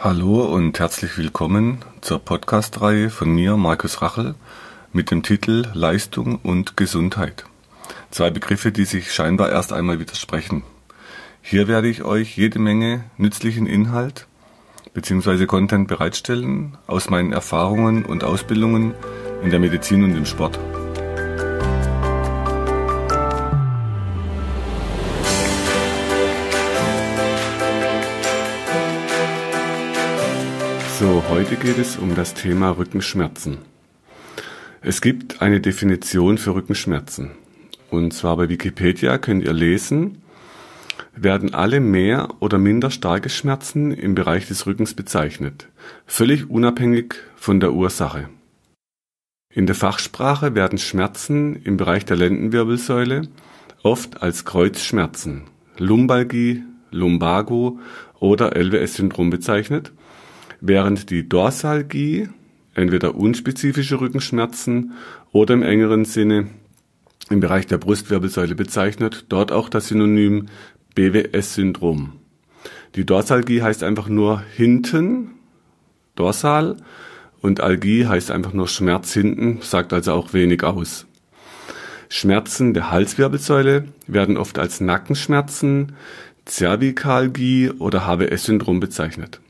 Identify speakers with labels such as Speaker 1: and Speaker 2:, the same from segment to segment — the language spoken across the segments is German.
Speaker 1: Hallo und herzlich willkommen zur Podcast-Reihe von mir, Markus Rachel, mit dem Titel Leistung und Gesundheit. Zwei Begriffe, die sich scheinbar erst einmal widersprechen. Hier werde ich euch jede Menge nützlichen Inhalt bzw. Content bereitstellen aus meinen Erfahrungen und Ausbildungen in der Medizin und im Sport. So, also, heute geht es um das Thema Rückenschmerzen. Es gibt eine Definition für Rückenschmerzen. Und zwar bei Wikipedia könnt ihr lesen, werden alle mehr oder minder starke Schmerzen im Bereich des Rückens bezeichnet, völlig unabhängig von der Ursache. In der Fachsprache werden Schmerzen im Bereich der Lendenwirbelsäule oft als Kreuzschmerzen, Lumbalgie, Lumbago oder LWS-Syndrom bezeichnet während die Dorsalgie entweder unspezifische Rückenschmerzen oder im engeren Sinne im Bereich der Brustwirbelsäule bezeichnet, dort auch das Synonym BWS-Syndrom. Die Dorsalgie heißt einfach nur hinten, dorsal, und Algie heißt einfach nur Schmerz hinten, sagt also auch wenig aus. Schmerzen der Halswirbelsäule werden oft als Nackenschmerzen, Zervikalgie oder HWS-Syndrom bezeichnet.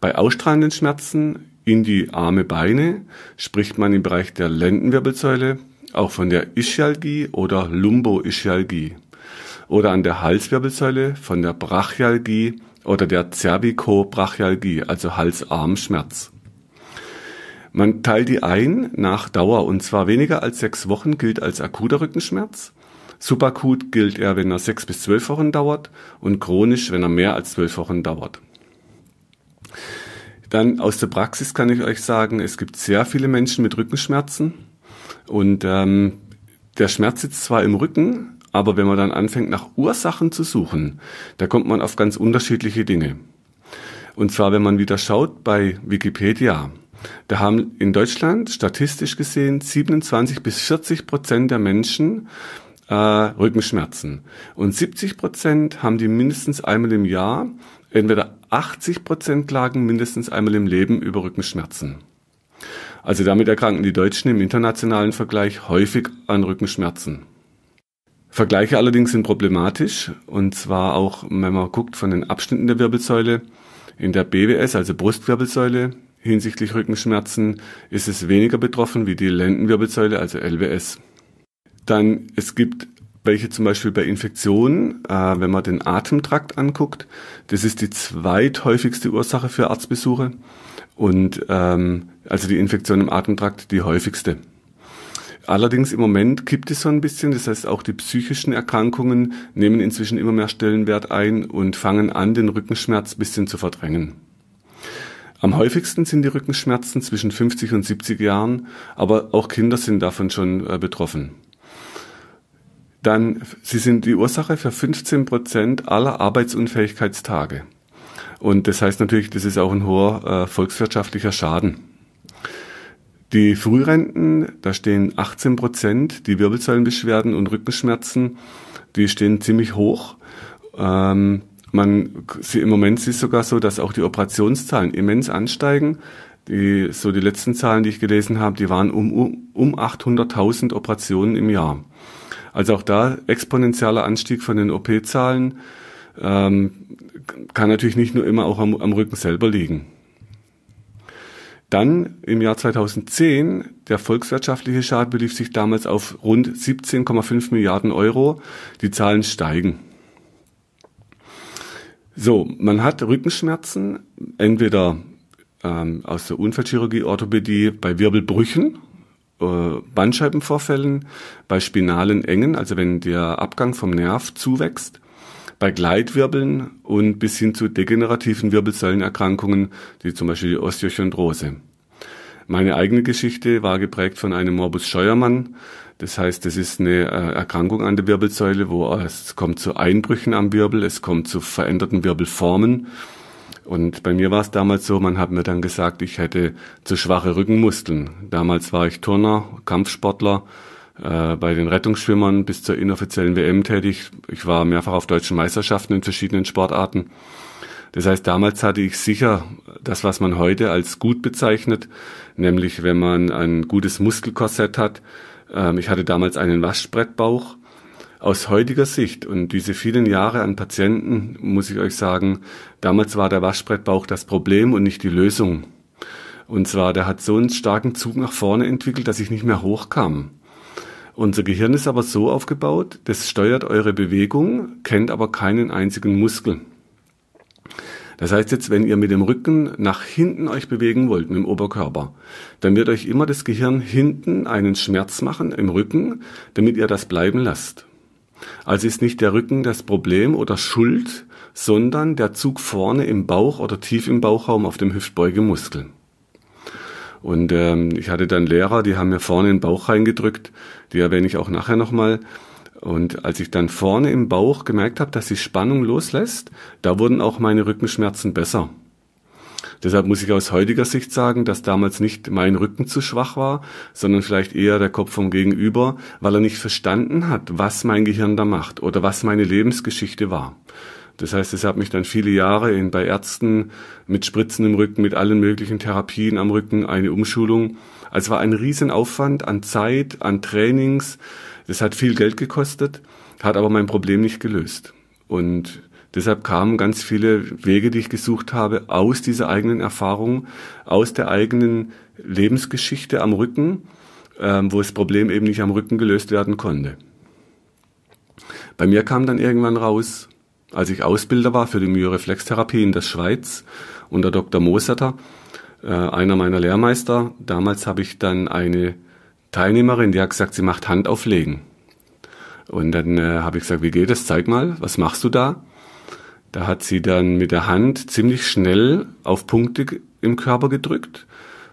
Speaker 1: Bei ausstrahlenden Schmerzen in die Arme, Beine spricht man im Bereich der Lendenwirbelsäule auch von der Ischialgie oder Lumboischialgie oder an der Halswirbelsäule von der Brachialgie oder der Cervicobrachialgie, also hals arm Man teilt die ein nach Dauer und zwar weniger als sechs Wochen gilt als akuter Rückenschmerz. Subakut gilt er, wenn er sechs bis zwölf Wochen dauert und chronisch, wenn er mehr als zwölf Wochen dauert. Dann aus der Praxis kann ich euch sagen, es gibt sehr viele Menschen mit Rückenschmerzen und ähm, der Schmerz sitzt zwar im Rücken, aber wenn man dann anfängt nach Ursachen zu suchen, da kommt man auf ganz unterschiedliche Dinge. Und zwar, wenn man wieder schaut bei Wikipedia, da haben in Deutschland statistisch gesehen 27 bis 40 Prozent der Menschen äh, Rückenschmerzen. Und 70 Prozent haben die mindestens einmal im Jahr entweder 80 Prozent klagen mindestens einmal im Leben über Rückenschmerzen. Also damit erkranken die Deutschen im internationalen Vergleich häufig an Rückenschmerzen. Vergleiche allerdings sind problematisch, und zwar auch, wenn man guckt von den Abschnitten der Wirbelsäule. In der BWS, also Brustwirbelsäule, hinsichtlich Rückenschmerzen ist es weniger betroffen wie die Lendenwirbelsäule, also LWS. Dann, es gibt welche zum Beispiel bei Infektionen, äh, wenn man den Atemtrakt anguckt, das ist die zweithäufigste Ursache für Arztbesuche und ähm, also die Infektion im Atemtrakt die häufigste. Allerdings im Moment kippt es so ein bisschen, das heißt auch die psychischen Erkrankungen nehmen inzwischen immer mehr Stellenwert ein und fangen an, den Rückenschmerz ein bisschen zu verdrängen. Am häufigsten sind die Rückenschmerzen zwischen 50 und 70 Jahren, aber auch Kinder sind davon schon äh, betroffen dann sie sind die Ursache für 15 Prozent aller Arbeitsunfähigkeitstage. Und das heißt natürlich, das ist auch ein hoher äh, volkswirtschaftlicher Schaden. Die Frührenten, da stehen 18 Prozent, die Wirbelsäulenbeschwerden und Rückenschmerzen, die stehen ziemlich hoch. Ähm, man, sie, Im Moment ist es sogar so, dass auch die Operationszahlen immens ansteigen. Die, so die letzten Zahlen, die ich gelesen habe, die waren um, um, um 800.000 Operationen im Jahr. Also auch da exponentieller Anstieg von den OP-Zahlen ähm, kann natürlich nicht nur immer auch am, am Rücken selber liegen. Dann im Jahr 2010, der volkswirtschaftliche Schaden belief sich damals auf rund 17,5 Milliarden Euro. Die Zahlen steigen. So, man hat Rückenschmerzen, entweder ähm, aus der Unfallchirurgie, Orthopädie bei Wirbelbrüchen, äh, Bandscheibenvorfällen, bei spinalen Engen, also wenn der Abgang vom Nerv zuwächst, bei Gleitwirbeln und bis hin zu degenerativen Wirbelsäulenerkrankungen, wie zum Beispiel die Osteochondrose. Meine eigene Geschichte war geprägt von einem Morbus Scheuermann. Das heißt, es ist eine äh, Erkrankung an der Wirbelsäule, wo es kommt zu Einbrüchen am Wirbel, es kommt zu veränderten Wirbelformen und bei mir war es damals so, man hat mir dann gesagt, ich hätte zu schwache Rückenmuskeln. Damals war ich Turner, Kampfsportler, äh, bei den Rettungsschwimmern bis zur inoffiziellen WM tätig. Ich war mehrfach auf deutschen Meisterschaften in verschiedenen Sportarten. Das heißt, damals hatte ich sicher das, was man heute als gut bezeichnet, nämlich wenn man ein gutes Muskelkorsett hat. Ähm, ich hatte damals einen Waschbrettbauch aus heutiger Sicht und diese vielen Jahre an Patienten, muss ich euch sagen, damals war der Waschbrettbauch das Problem und nicht die Lösung. Und zwar, der hat so einen starken Zug nach vorne entwickelt, dass ich nicht mehr hochkam. Unser Gehirn ist aber so aufgebaut, das steuert eure Bewegung, kennt aber keinen einzigen Muskel. Das heißt jetzt, wenn ihr mit dem Rücken nach hinten euch bewegen wollt, mit dem Oberkörper, dann wird euch immer das Gehirn hinten einen Schmerz machen im Rücken, damit ihr das bleiben lasst. Also ist nicht der Rücken das Problem oder schuld, sondern der Zug vorne im Bauch oder tief im Bauchraum auf dem Hüftbeugemuskel. Und ähm, ich hatte dann Lehrer, die haben mir vorne in den Bauch reingedrückt, die erwähne ich auch nachher nochmal. Und als ich dann vorne im Bauch gemerkt habe, dass die Spannung loslässt, da wurden auch meine Rückenschmerzen besser. Deshalb muss ich aus heutiger Sicht sagen, dass damals nicht mein Rücken zu schwach war, sondern vielleicht eher der Kopf vom Gegenüber, weil er nicht verstanden hat, was mein Gehirn da macht oder was meine Lebensgeschichte war. Das heißt, es hat mich dann viele Jahre in, bei Ärzten mit Spritzen im Rücken, mit allen möglichen Therapien am Rücken, eine Umschulung. Also war ein Riesenaufwand an Zeit, an Trainings. Das hat viel Geld gekostet, hat aber mein Problem nicht gelöst. Und Deshalb kamen ganz viele Wege, die ich gesucht habe, aus dieser eigenen Erfahrung, aus der eigenen Lebensgeschichte am Rücken, ähm, wo das Problem eben nicht am Rücken gelöst werden konnte. Bei mir kam dann irgendwann raus, als ich Ausbilder war für die Myoreflextherapie in der Schweiz unter Dr. Mosatter, äh, einer meiner Lehrmeister, damals habe ich dann eine Teilnehmerin, die hat gesagt, sie macht Hand auflegen. Und dann äh, habe ich gesagt, wie geht das? Zeig mal, was machst du da? Da hat sie dann mit der Hand ziemlich schnell auf Punkte im Körper gedrückt.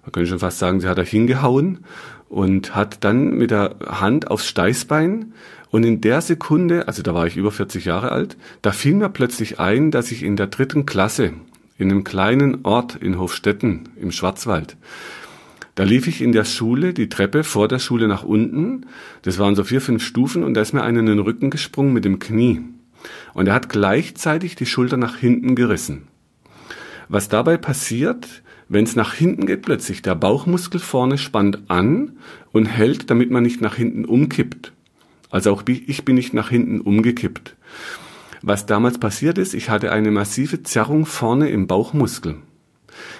Speaker 1: Man könnte schon fast sagen, sie hat da hingehauen und hat dann mit der Hand aufs Steißbein. Und in der Sekunde, also da war ich über 40 Jahre alt, da fiel mir plötzlich ein, dass ich in der dritten Klasse in einem kleinen Ort in Hofstetten im Schwarzwald. Da lief ich in der Schule die Treppe vor der Schule nach unten. Das waren so vier, fünf Stufen und da ist mir einer in den Rücken gesprungen mit dem Knie. Und er hat gleichzeitig die Schulter nach hinten gerissen. Was dabei passiert, wenn es nach hinten geht, plötzlich der Bauchmuskel vorne spannt an und hält, damit man nicht nach hinten umkippt. Also auch ich bin nicht nach hinten umgekippt. Was damals passiert ist, ich hatte eine massive Zerrung vorne im Bauchmuskel.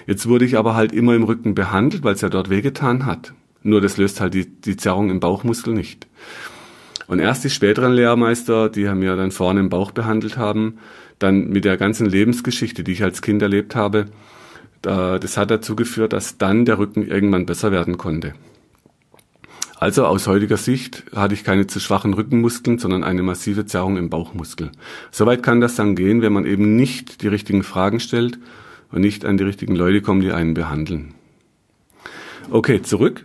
Speaker 1: Jetzt wurde ich aber halt immer im Rücken behandelt, weil es ja dort wehgetan hat. Nur das löst halt die, die Zerrung im Bauchmuskel nicht. Und erst die späteren Lehrmeister, die mir dann vorne im Bauch behandelt haben, dann mit der ganzen Lebensgeschichte, die ich als Kind erlebt habe, das hat dazu geführt, dass dann der Rücken irgendwann besser werden konnte. Also aus heutiger Sicht hatte ich keine zu schwachen Rückenmuskeln, sondern eine massive Zerrung im Bauchmuskel. Soweit kann das dann gehen, wenn man eben nicht die richtigen Fragen stellt und nicht an die richtigen Leute kommt, die einen behandeln. Okay, zurück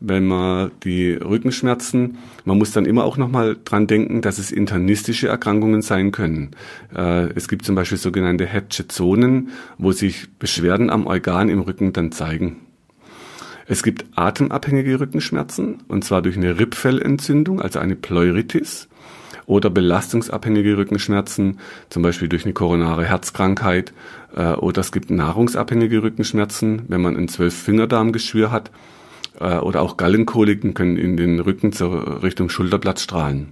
Speaker 1: wenn man die Rückenschmerzen, man muss dann immer auch nochmal dran denken, dass es internistische Erkrankungen sein können. Äh, es gibt zum Beispiel sogenannte Hatchet-Zonen, wo sich Beschwerden am Organ im Rücken dann zeigen. Es gibt atemabhängige Rückenschmerzen, und zwar durch eine Rippfellentzündung, also eine Pleuritis, oder belastungsabhängige Rückenschmerzen, zum Beispiel durch eine koronare Herzkrankheit, äh, oder es gibt nahrungsabhängige Rückenschmerzen, wenn man ein Zwölffingerdarmgeschwür hat, äh, oder auch Gallenkoliken können in den Rücken zur Richtung Schulterblatt strahlen.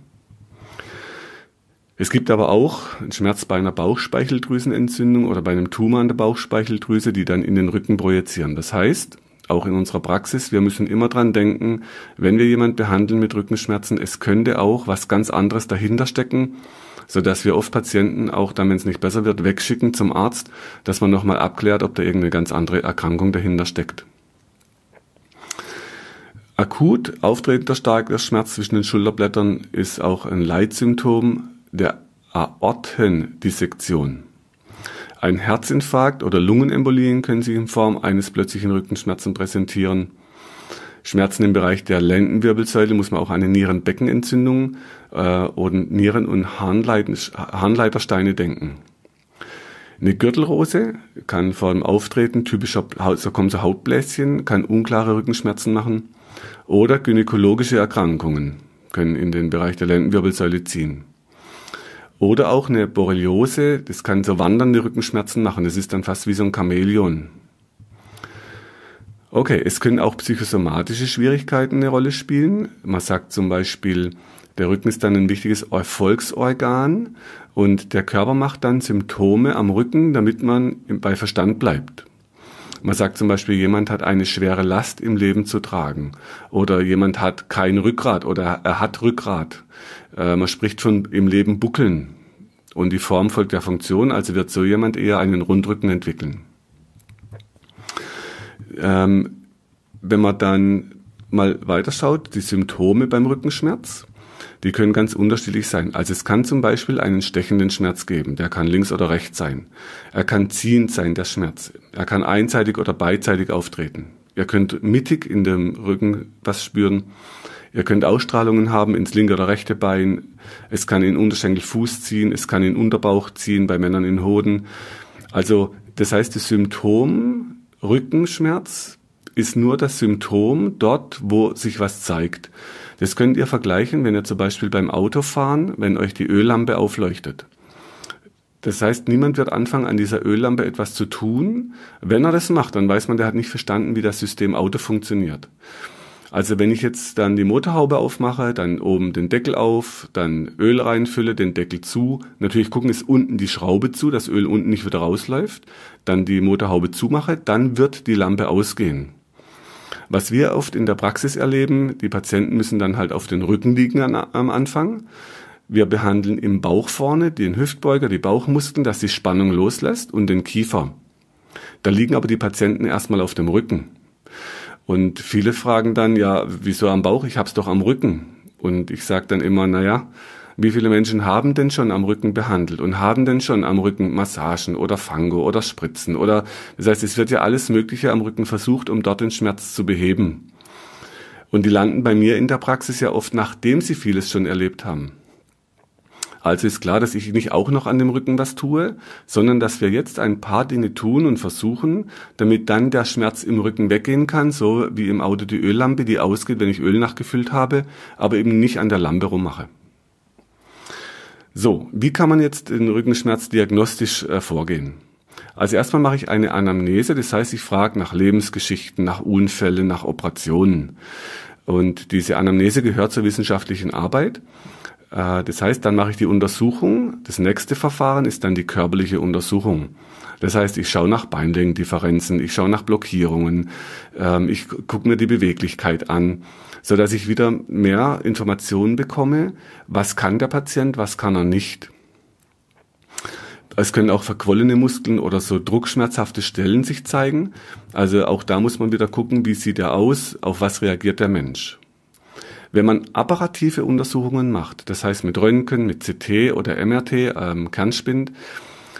Speaker 1: Es gibt aber auch einen Schmerz bei einer Bauchspeicheldrüsenentzündung oder bei einem Tumor an der Bauchspeicheldrüse, die dann in den Rücken projizieren. Das heißt, auch in unserer Praxis, wir müssen immer dran denken, wenn wir jemand behandeln mit Rückenschmerzen, es könnte auch was ganz anderes dahinter stecken, so dass wir oft Patienten auch dann, wenn es nicht besser wird, wegschicken zum Arzt, dass man nochmal abklärt, ob da irgendeine ganz andere Erkrankung dahinter steckt. Akut auftretender starker Schmerz zwischen den Schulterblättern ist auch ein Leitsymptom der Aortendissektion. Ein Herzinfarkt oder Lungenembolien können sich in Form eines plötzlichen Rückenschmerzen präsentieren. Schmerzen im Bereich der Lendenwirbelsäule muss man auch an eine Nierenbeckenentzündung äh, oder Nieren- und Harnleitersteine denken. Eine Gürtelrose kann vor dem Auftreten typischer, so also kommen so Hautbläschen, kann unklare Rückenschmerzen machen oder gynäkologische Erkrankungen können in den Bereich der Lendenwirbelsäule ziehen. Oder auch eine Borreliose, das kann so wandernde Rückenschmerzen machen, das ist dann fast wie so ein Chamäleon. Okay, es können auch psychosomatische Schwierigkeiten eine Rolle spielen. Man sagt zum Beispiel, der Rücken ist dann ein wichtiges Erfolgsorgan und der Körper macht dann Symptome am Rücken, damit man bei Verstand bleibt. Man sagt zum Beispiel, jemand hat eine schwere Last im Leben zu tragen oder jemand hat kein Rückgrat oder er hat Rückgrat. Äh, man spricht von im Leben buckeln und die Form folgt der Funktion, also wird so jemand eher einen Rundrücken entwickeln. Ähm, wenn man dann mal weiterschaut, die Symptome beim Rückenschmerz, die können ganz unterschiedlich sein. Also es kann zum Beispiel einen stechenden Schmerz geben. Der kann links oder rechts sein. Er kann ziehend sein, der Schmerz. Er kann einseitig oder beidseitig auftreten. Ihr könnt mittig in dem Rücken was spüren. Ihr könnt Ausstrahlungen haben ins linke oder rechte Bein. Es kann in Unterschenkel Fuß ziehen. Es kann in Unterbauch ziehen, bei Männern in Hoden. Also das heißt, das Symptom Rückenschmerz ist nur das Symptom dort, wo sich was zeigt. Das könnt ihr vergleichen, wenn ihr zum Beispiel beim Autofahren, wenn euch die Öllampe aufleuchtet. Das heißt, niemand wird anfangen, an dieser Öllampe etwas zu tun. Wenn er das macht, dann weiß man, der hat nicht verstanden, wie das System Auto funktioniert. Also wenn ich jetzt dann die Motorhaube aufmache, dann oben den Deckel auf, dann Öl reinfülle, den Deckel zu. Natürlich gucken, ist unten die Schraube zu, dass Öl unten nicht wieder rausläuft. Dann die Motorhaube zumache, dann wird die Lampe ausgehen. Was wir oft in der Praxis erleben, die Patienten müssen dann halt auf den Rücken liegen an, am Anfang. Wir behandeln im Bauch vorne den Hüftbeuger, die Bauchmuskeln, dass die Spannung loslässt und den Kiefer. Da liegen aber die Patienten erstmal auf dem Rücken. Und viele fragen dann, ja, wieso am Bauch? Ich hab's doch am Rücken. Und ich sage dann immer, naja, ja, wie viele Menschen haben denn schon am Rücken behandelt und haben denn schon am Rücken Massagen oder Fango oder Spritzen oder das heißt, es wird ja alles Mögliche am Rücken versucht, um dort den Schmerz zu beheben. Und die landen bei mir in der Praxis ja oft, nachdem sie vieles schon erlebt haben. Also ist klar, dass ich nicht auch noch an dem Rücken was tue, sondern dass wir jetzt ein paar Dinge tun und versuchen, damit dann der Schmerz im Rücken weggehen kann, so wie im Auto die Öllampe, die ausgeht, wenn ich Öl nachgefüllt habe, aber eben nicht an der Lampe rummache. So, wie kann man jetzt den Rückenschmerz diagnostisch äh, vorgehen? Also erstmal mache ich eine Anamnese, das heißt, ich frage nach Lebensgeschichten, nach Unfällen, nach Operationen. Und diese Anamnese gehört zur wissenschaftlichen Arbeit. Äh, das heißt, dann mache ich die Untersuchung. Das nächste Verfahren ist dann die körperliche Untersuchung. Das heißt, ich schaue nach Beinlängendifferenzen, ich schaue nach Blockierungen, ähm, ich gucke mir die Beweglichkeit an, so dass ich wieder mehr Informationen bekomme, was kann der Patient, was kann er nicht. Es können auch verquollene Muskeln oder so druckschmerzhafte Stellen sich zeigen. Also auch da muss man wieder gucken, wie sieht er aus, auf was reagiert der Mensch. Wenn man apparative Untersuchungen macht, das heißt mit Röntgen, mit CT oder MRT, ähm, Kernspind,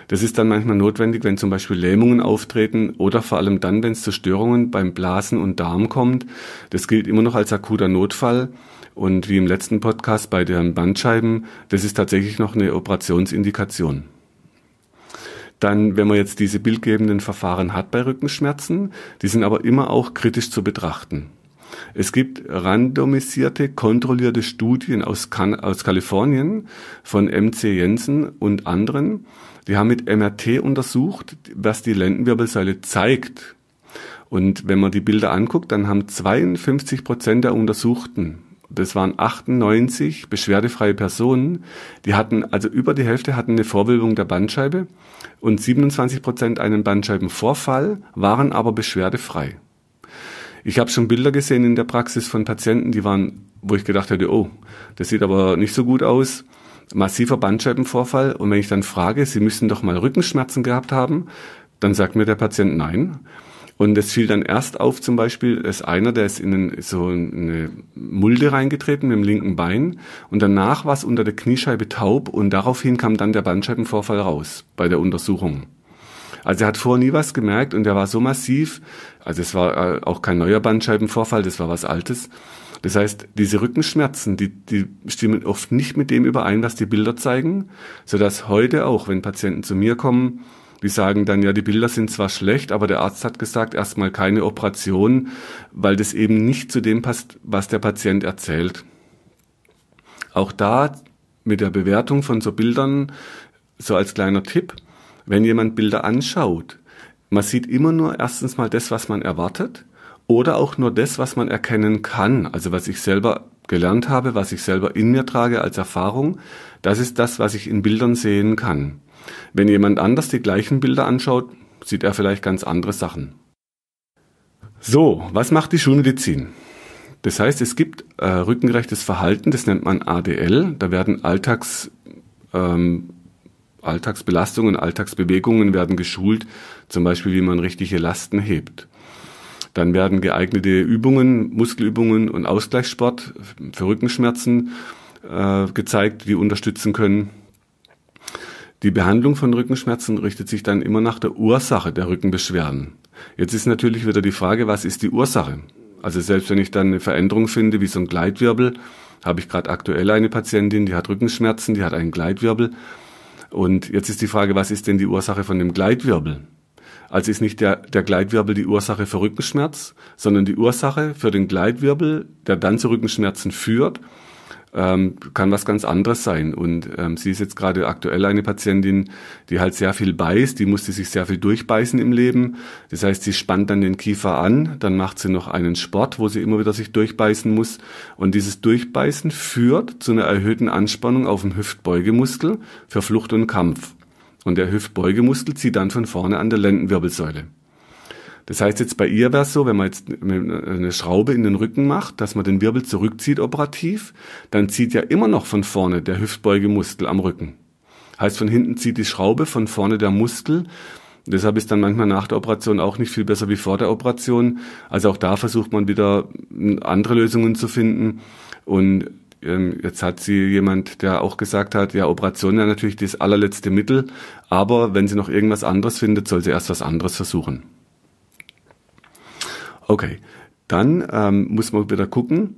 Speaker 1: das ist dann manchmal notwendig, wenn zum Beispiel Lähmungen auftreten oder vor allem dann, wenn es zu Störungen beim Blasen und Darm kommt. Das gilt immer noch als akuter Notfall. Und wie im letzten Podcast bei den Bandscheiben, das ist tatsächlich noch eine Operationsindikation. Dann, wenn man jetzt diese bildgebenden Verfahren hat bei Rückenschmerzen, die sind aber immer auch kritisch zu betrachten. Es gibt randomisierte, kontrollierte Studien aus, kan aus Kalifornien von MC Jensen und anderen, die haben mit MRT untersucht, was die Lendenwirbelsäule zeigt. Und wenn man die Bilder anguckt, dann haben 52 Prozent der Untersuchten, das waren 98 beschwerdefreie Personen, die hatten, also über die Hälfte hatten eine Vorwölbung der Bandscheibe und 27 Prozent einen Bandscheibenvorfall, waren aber beschwerdefrei. Ich habe schon Bilder gesehen in der Praxis von Patienten, die waren, wo ich gedacht hätte, oh, das sieht aber nicht so gut aus massiver Bandscheibenvorfall. Und wenn ich dann frage, Sie müssen doch mal Rückenschmerzen gehabt haben, dann sagt mir der Patient nein. Und es fiel dann erst auf, zum Beispiel, dass einer, der ist in so eine Mulde reingetreten mit dem linken Bein und danach war es unter der Kniescheibe taub und daraufhin kam dann der Bandscheibenvorfall raus bei der Untersuchung. Also er hat vorher nie was gemerkt und er war so massiv, also es war äh, auch kein neuer Bandscheibenvorfall, das war was Altes, das heißt, diese Rückenschmerzen, die, die stimmen oft nicht mit dem überein, was die Bilder zeigen, sodass heute auch, wenn Patienten zu mir kommen, die sagen dann, ja, die Bilder sind zwar schlecht, aber der Arzt hat gesagt, erstmal keine Operation, weil das eben nicht zu dem passt, was der Patient erzählt. Auch da mit der Bewertung von so Bildern, so als kleiner Tipp, wenn jemand Bilder anschaut, man sieht immer nur erstens mal das, was man erwartet oder auch nur das, was man erkennen kann, also was ich selber gelernt habe, was ich selber in mir trage als Erfahrung, das ist das, was ich in Bildern sehen kann. Wenn jemand anders die gleichen Bilder anschaut, sieht er vielleicht ganz andere Sachen. So, was macht die Schulmedizin? Das heißt, es gibt äh, rückengerechtes Verhalten, das nennt man ADL. Da werden Alltags, ähm, Alltagsbelastungen, Alltagsbewegungen werden geschult, zum Beispiel wie man richtige Lasten hebt. Dann werden geeignete Übungen, Muskelübungen und Ausgleichssport für Rückenschmerzen äh, gezeigt, die unterstützen können. Die Behandlung von Rückenschmerzen richtet sich dann immer nach der Ursache der Rückenbeschwerden. Jetzt ist natürlich wieder die Frage, was ist die Ursache? Also selbst wenn ich dann eine Veränderung finde, wie so ein Gleitwirbel, habe ich gerade aktuell eine Patientin, die hat Rückenschmerzen, die hat einen Gleitwirbel. Und jetzt ist die Frage, was ist denn die Ursache von dem Gleitwirbel? Also ist nicht der, der Gleitwirbel die Ursache für Rückenschmerz, sondern die Ursache für den Gleitwirbel, der dann zu Rückenschmerzen führt, ähm, kann was ganz anderes sein. Und ähm, sie ist jetzt gerade aktuell eine Patientin, die halt sehr viel beißt, die musste sich sehr viel durchbeißen im Leben. Das heißt, sie spannt dann den Kiefer an, dann macht sie noch einen Sport, wo sie immer wieder sich durchbeißen muss. Und dieses Durchbeißen führt zu einer erhöhten Anspannung auf dem Hüftbeugemuskel für Flucht und Kampf und der Hüftbeugemuskel zieht dann von vorne an der Lendenwirbelsäule. Das heißt jetzt bei ihr wäre es so, wenn man jetzt eine Schraube in den Rücken macht, dass man den Wirbel zurückzieht operativ, dann zieht ja immer noch von vorne der Hüftbeugemuskel am Rücken. Heißt von hinten zieht die Schraube, von vorne der Muskel. Deshalb ist dann manchmal nach der Operation auch nicht viel besser wie vor der Operation. Also auch da versucht man wieder andere Lösungen zu finden. Und ähm, jetzt hat sie jemand, der auch gesagt hat, ja, Operation ja natürlich das allerletzte Mittel, aber wenn sie noch irgendwas anderes findet, soll sie erst was anderes versuchen. Okay, dann ähm, muss man wieder gucken,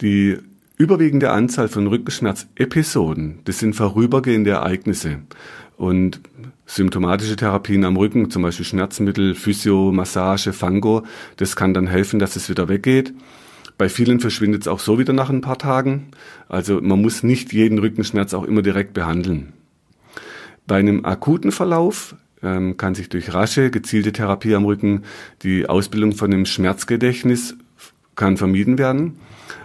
Speaker 1: die überwiegende Anzahl von Rückenschmerzepisoden, das sind vorübergehende Ereignisse. Und symptomatische Therapien am Rücken, zum Beispiel Schmerzmittel, Physio, Massage, Fango, das kann dann helfen, dass es wieder weggeht. Bei vielen verschwindet es auch so wieder nach ein paar Tagen. Also man muss nicht jeden Rückenschmerz auch immer direkt behandeln. Bei einem akuten Verlauf ähm, kann sich durch rasche, gezielte Therapie am Rücken die Ausbildung von einem Schmerzgedächtnis kann vermieden werden.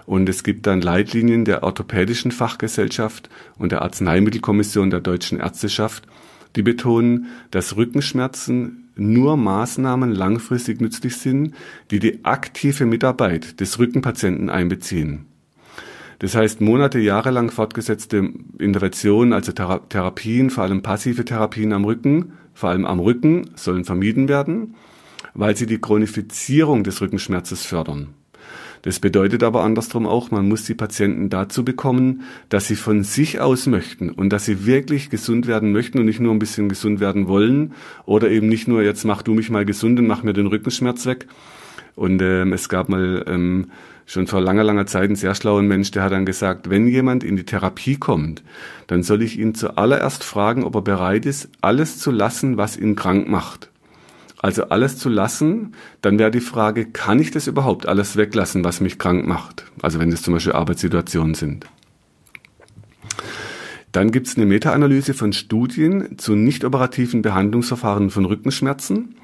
Speaker 1: Und es gibt dann Leitlinien der orthopädischen Fachgesellschaft und der Arzneimittelkommission der deutschen Ärzteschaft, die betonen, dass Rückenschmerzen nur Maßnahmen langfristig nützlich sind, die die aktive Mitarbeit des Rückenpatienten einbeziehen. Das heißt, Monate, Jahre lang fortgesetzte Interventionen, also Thera Therapien, vor allem passive Therapien am Rücken, vor allem am Rücken, sollen vermieden werden, weil sie die Chronifizierung des Rückenschmerzes fördern. Das bedeutet aber andersrum auch, man muss die Patienten dazu bekommen, dass sie von sich aus möchten und dass sie wirklich gesund werden möchten und nicht nur ein bisschen gesund werden wollen oder eben nicht nur jetzt mach du mich mal gesund und mach mir den Rückenschmerz weg. Und ähm, es gab mal ähm, schon vor langer, langer Zeit einen sehr schlauen Mensch, der hat dann gesagt, wenn jemand in die Therapie kommt, dann soll ich ihn zuallererst fragen, ob er bereit ist, alles zu lassen, was ihn krank macht. Also alles zu lassen, dann wäre die Frage, kann ich das überhaupt alles weglassen, was mich krank macht? Also wenn das zum Beispiel Arbeitssituationen sind. Dann gibt es eine Meta-Analyse von Studien zu nicht-operativen Behandlungsverfahren von Rückenschmerzen.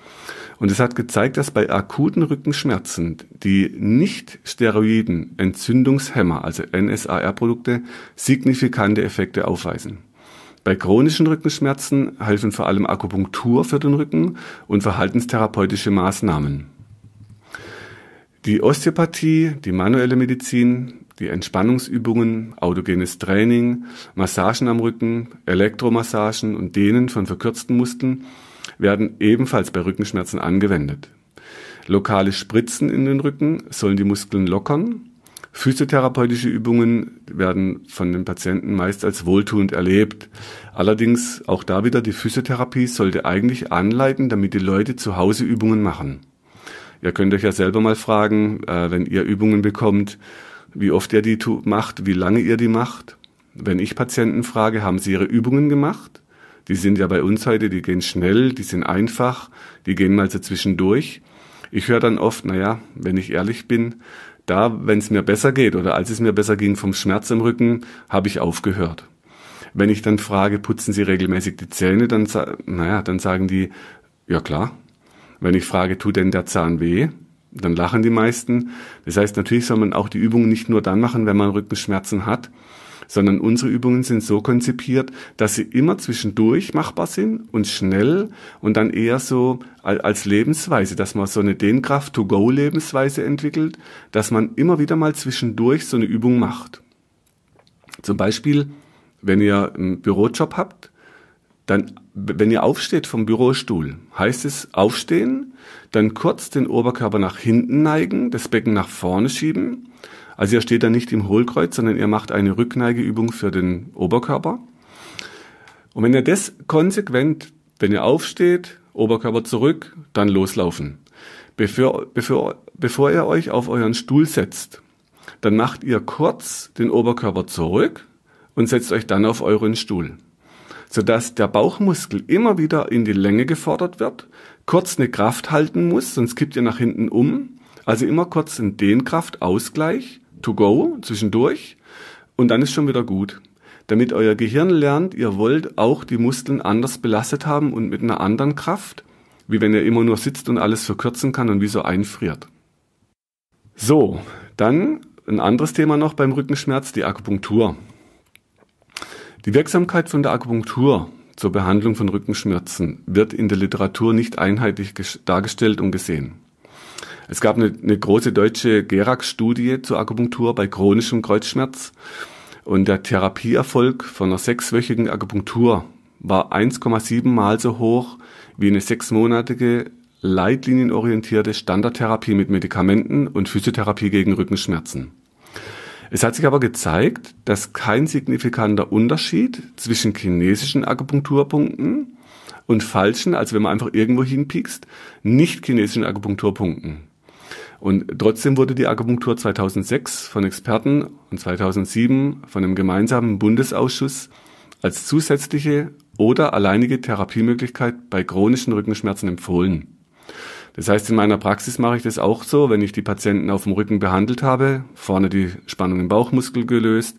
Speaker 1: Und es hat gezeigt, dass bei akuten Rückenschmerzen die nicht steroiden Entzündungshemmer, also NSAR-Produkte, signifikante Effekte aufweisen. Bei chronischen Rückenschmerzen helfen vor allem Akupunktur für den Rücken und verhaltenstherapeutische Maßnahmen. Die Osteopathie, die manuelle Medizin, die Entspannungsübungen, autogenes Training, Massagen am Rücken, Elektromassagen und Dehnen von verkürzten Muskeln werden ebenfalls bei Rückenschmerzen angewendet. Lokale Spritzen in den Rücken sollen die Muskeln lockern Physiotherapeutische Übungen werden von den Patienten meist als wohltuend erlebt. Allerdings auch da wieder, die Physiotherapie sollte eigentlich anleiten, damit die Leute zu Hause Übungen machen. Ihr könnt euch ja selber mal fragen, äh, wenn ihr Übungen bekommt, wie oft ihr die macht, wie lange ihr die macht. Wenn ich Patienten frage, haben sie ihre Übungen gemacht? Die sind ja bei uns heute, die gehen schnell, die sind einfach, die gehen mal so zwischendurch. Ich höre dann oft, naja, wenn ich ehrlich bin, da, wenn es mir besser geht oder als es mir besser ging vom Schmerz im Rücken, habe ich aufgehört. Wenn ich dann frage, putzen Sie regelmäßig die Zähne, dann, naja, dann sagen die, ja klar. Wenn ich frage, tut denn der Zahn weh, dann lachen die meisten. Das heißt, natürlich soll man auch die Übungen nicht nur dann machen, wenn man Rückenschmerzen hat, sondern unsere Übungen sind so konzipiert, dass sie immer zwischendurch machbar sind und schnell und dann eher so als Lebensweise, dass man so eine Dehnkraft-to-go-Lebensweise entwickelt, dass man immer wieder mal zwischendurch so eine Übung macht. Zum Beispiel, wenn ihr einen Bürojob habt, dann, wenn ihr aufsteht vom Bürostuhl, heißt es aufstehen, dann kurz den Oberkörper nach hinten neigen, das Becken nach vorne schieben, also ihr steht dann nicht im Hohlkreuz, sondern ihr macht eine Rückneigeübung für den Oberkörper. Und wenn ihr das konsequent, wenn ihr aufsteht, Oberkörper zurück, dann loslaufen. Bevor, bevor, bevor ihr euch auf euren Stuhl setzt, dann macht ihr kurz den Oberkörper zurück und setzt euch dann auf euren Stuhl, sodass der Bauchmuskel immer wieder in die Länge gefordert wird, kurz eine Kraft halten muss, sonst kippt ihr nach hinten um. Also immer kurz einen Dehnkraftausgleich to go zwischendurch und dann ist schon wieder gut. Damit euer Gehirn lernt, ihr wollt auch die Muskeln anders belastet haben und mit einer anderen Kraft, wie wenn ihr immer nur sitzt und alles verkürzen kann und wie so einfriert. So, dann ein anderes Thema noch beim Rückenschmerz, die Akupunktur. Die Wirksamkeit von der Akupunktur zur Behandlung von Rückenschmerzen wird in der Literatur nicht einheitlich dargestellt und gesehen. Es gab eine, eine große deutsche Gerax-Studie zur Akupunktur bei chronischem Kreuzschmerz und der Therapieerfolg von einer sechswöchigen Akupunktur war 1,7 mal so hoch wie eine sechsmonatige leitlinienorientierte Standardtherapie mit Medikamenten und Physiotherapie gegen Rückenschmerzen. Es hat sich aber gezeigt, dass kein signifikanter Unterschied zwischen chinesischen Akupunkturpunkten und falschen, also wenn man einfach irgendwo hinpiekst, nicht chinesischen Akupunkturpunkten und trotzdem wurde die Akupunktur 2006 von Experten und 2007 von einem gemeinsamen Bundesausschuss als zusätzliche oder alleinige Therapiemöglichkeit bei chronischen Rückenschmerzen empfohlen. Das heißt, in meiner Praxis mache ich das auch so, wenn ich die Patienten auf dem Rücken behandelt habe, vorne die Spannung im Bauchmuskel gelöst,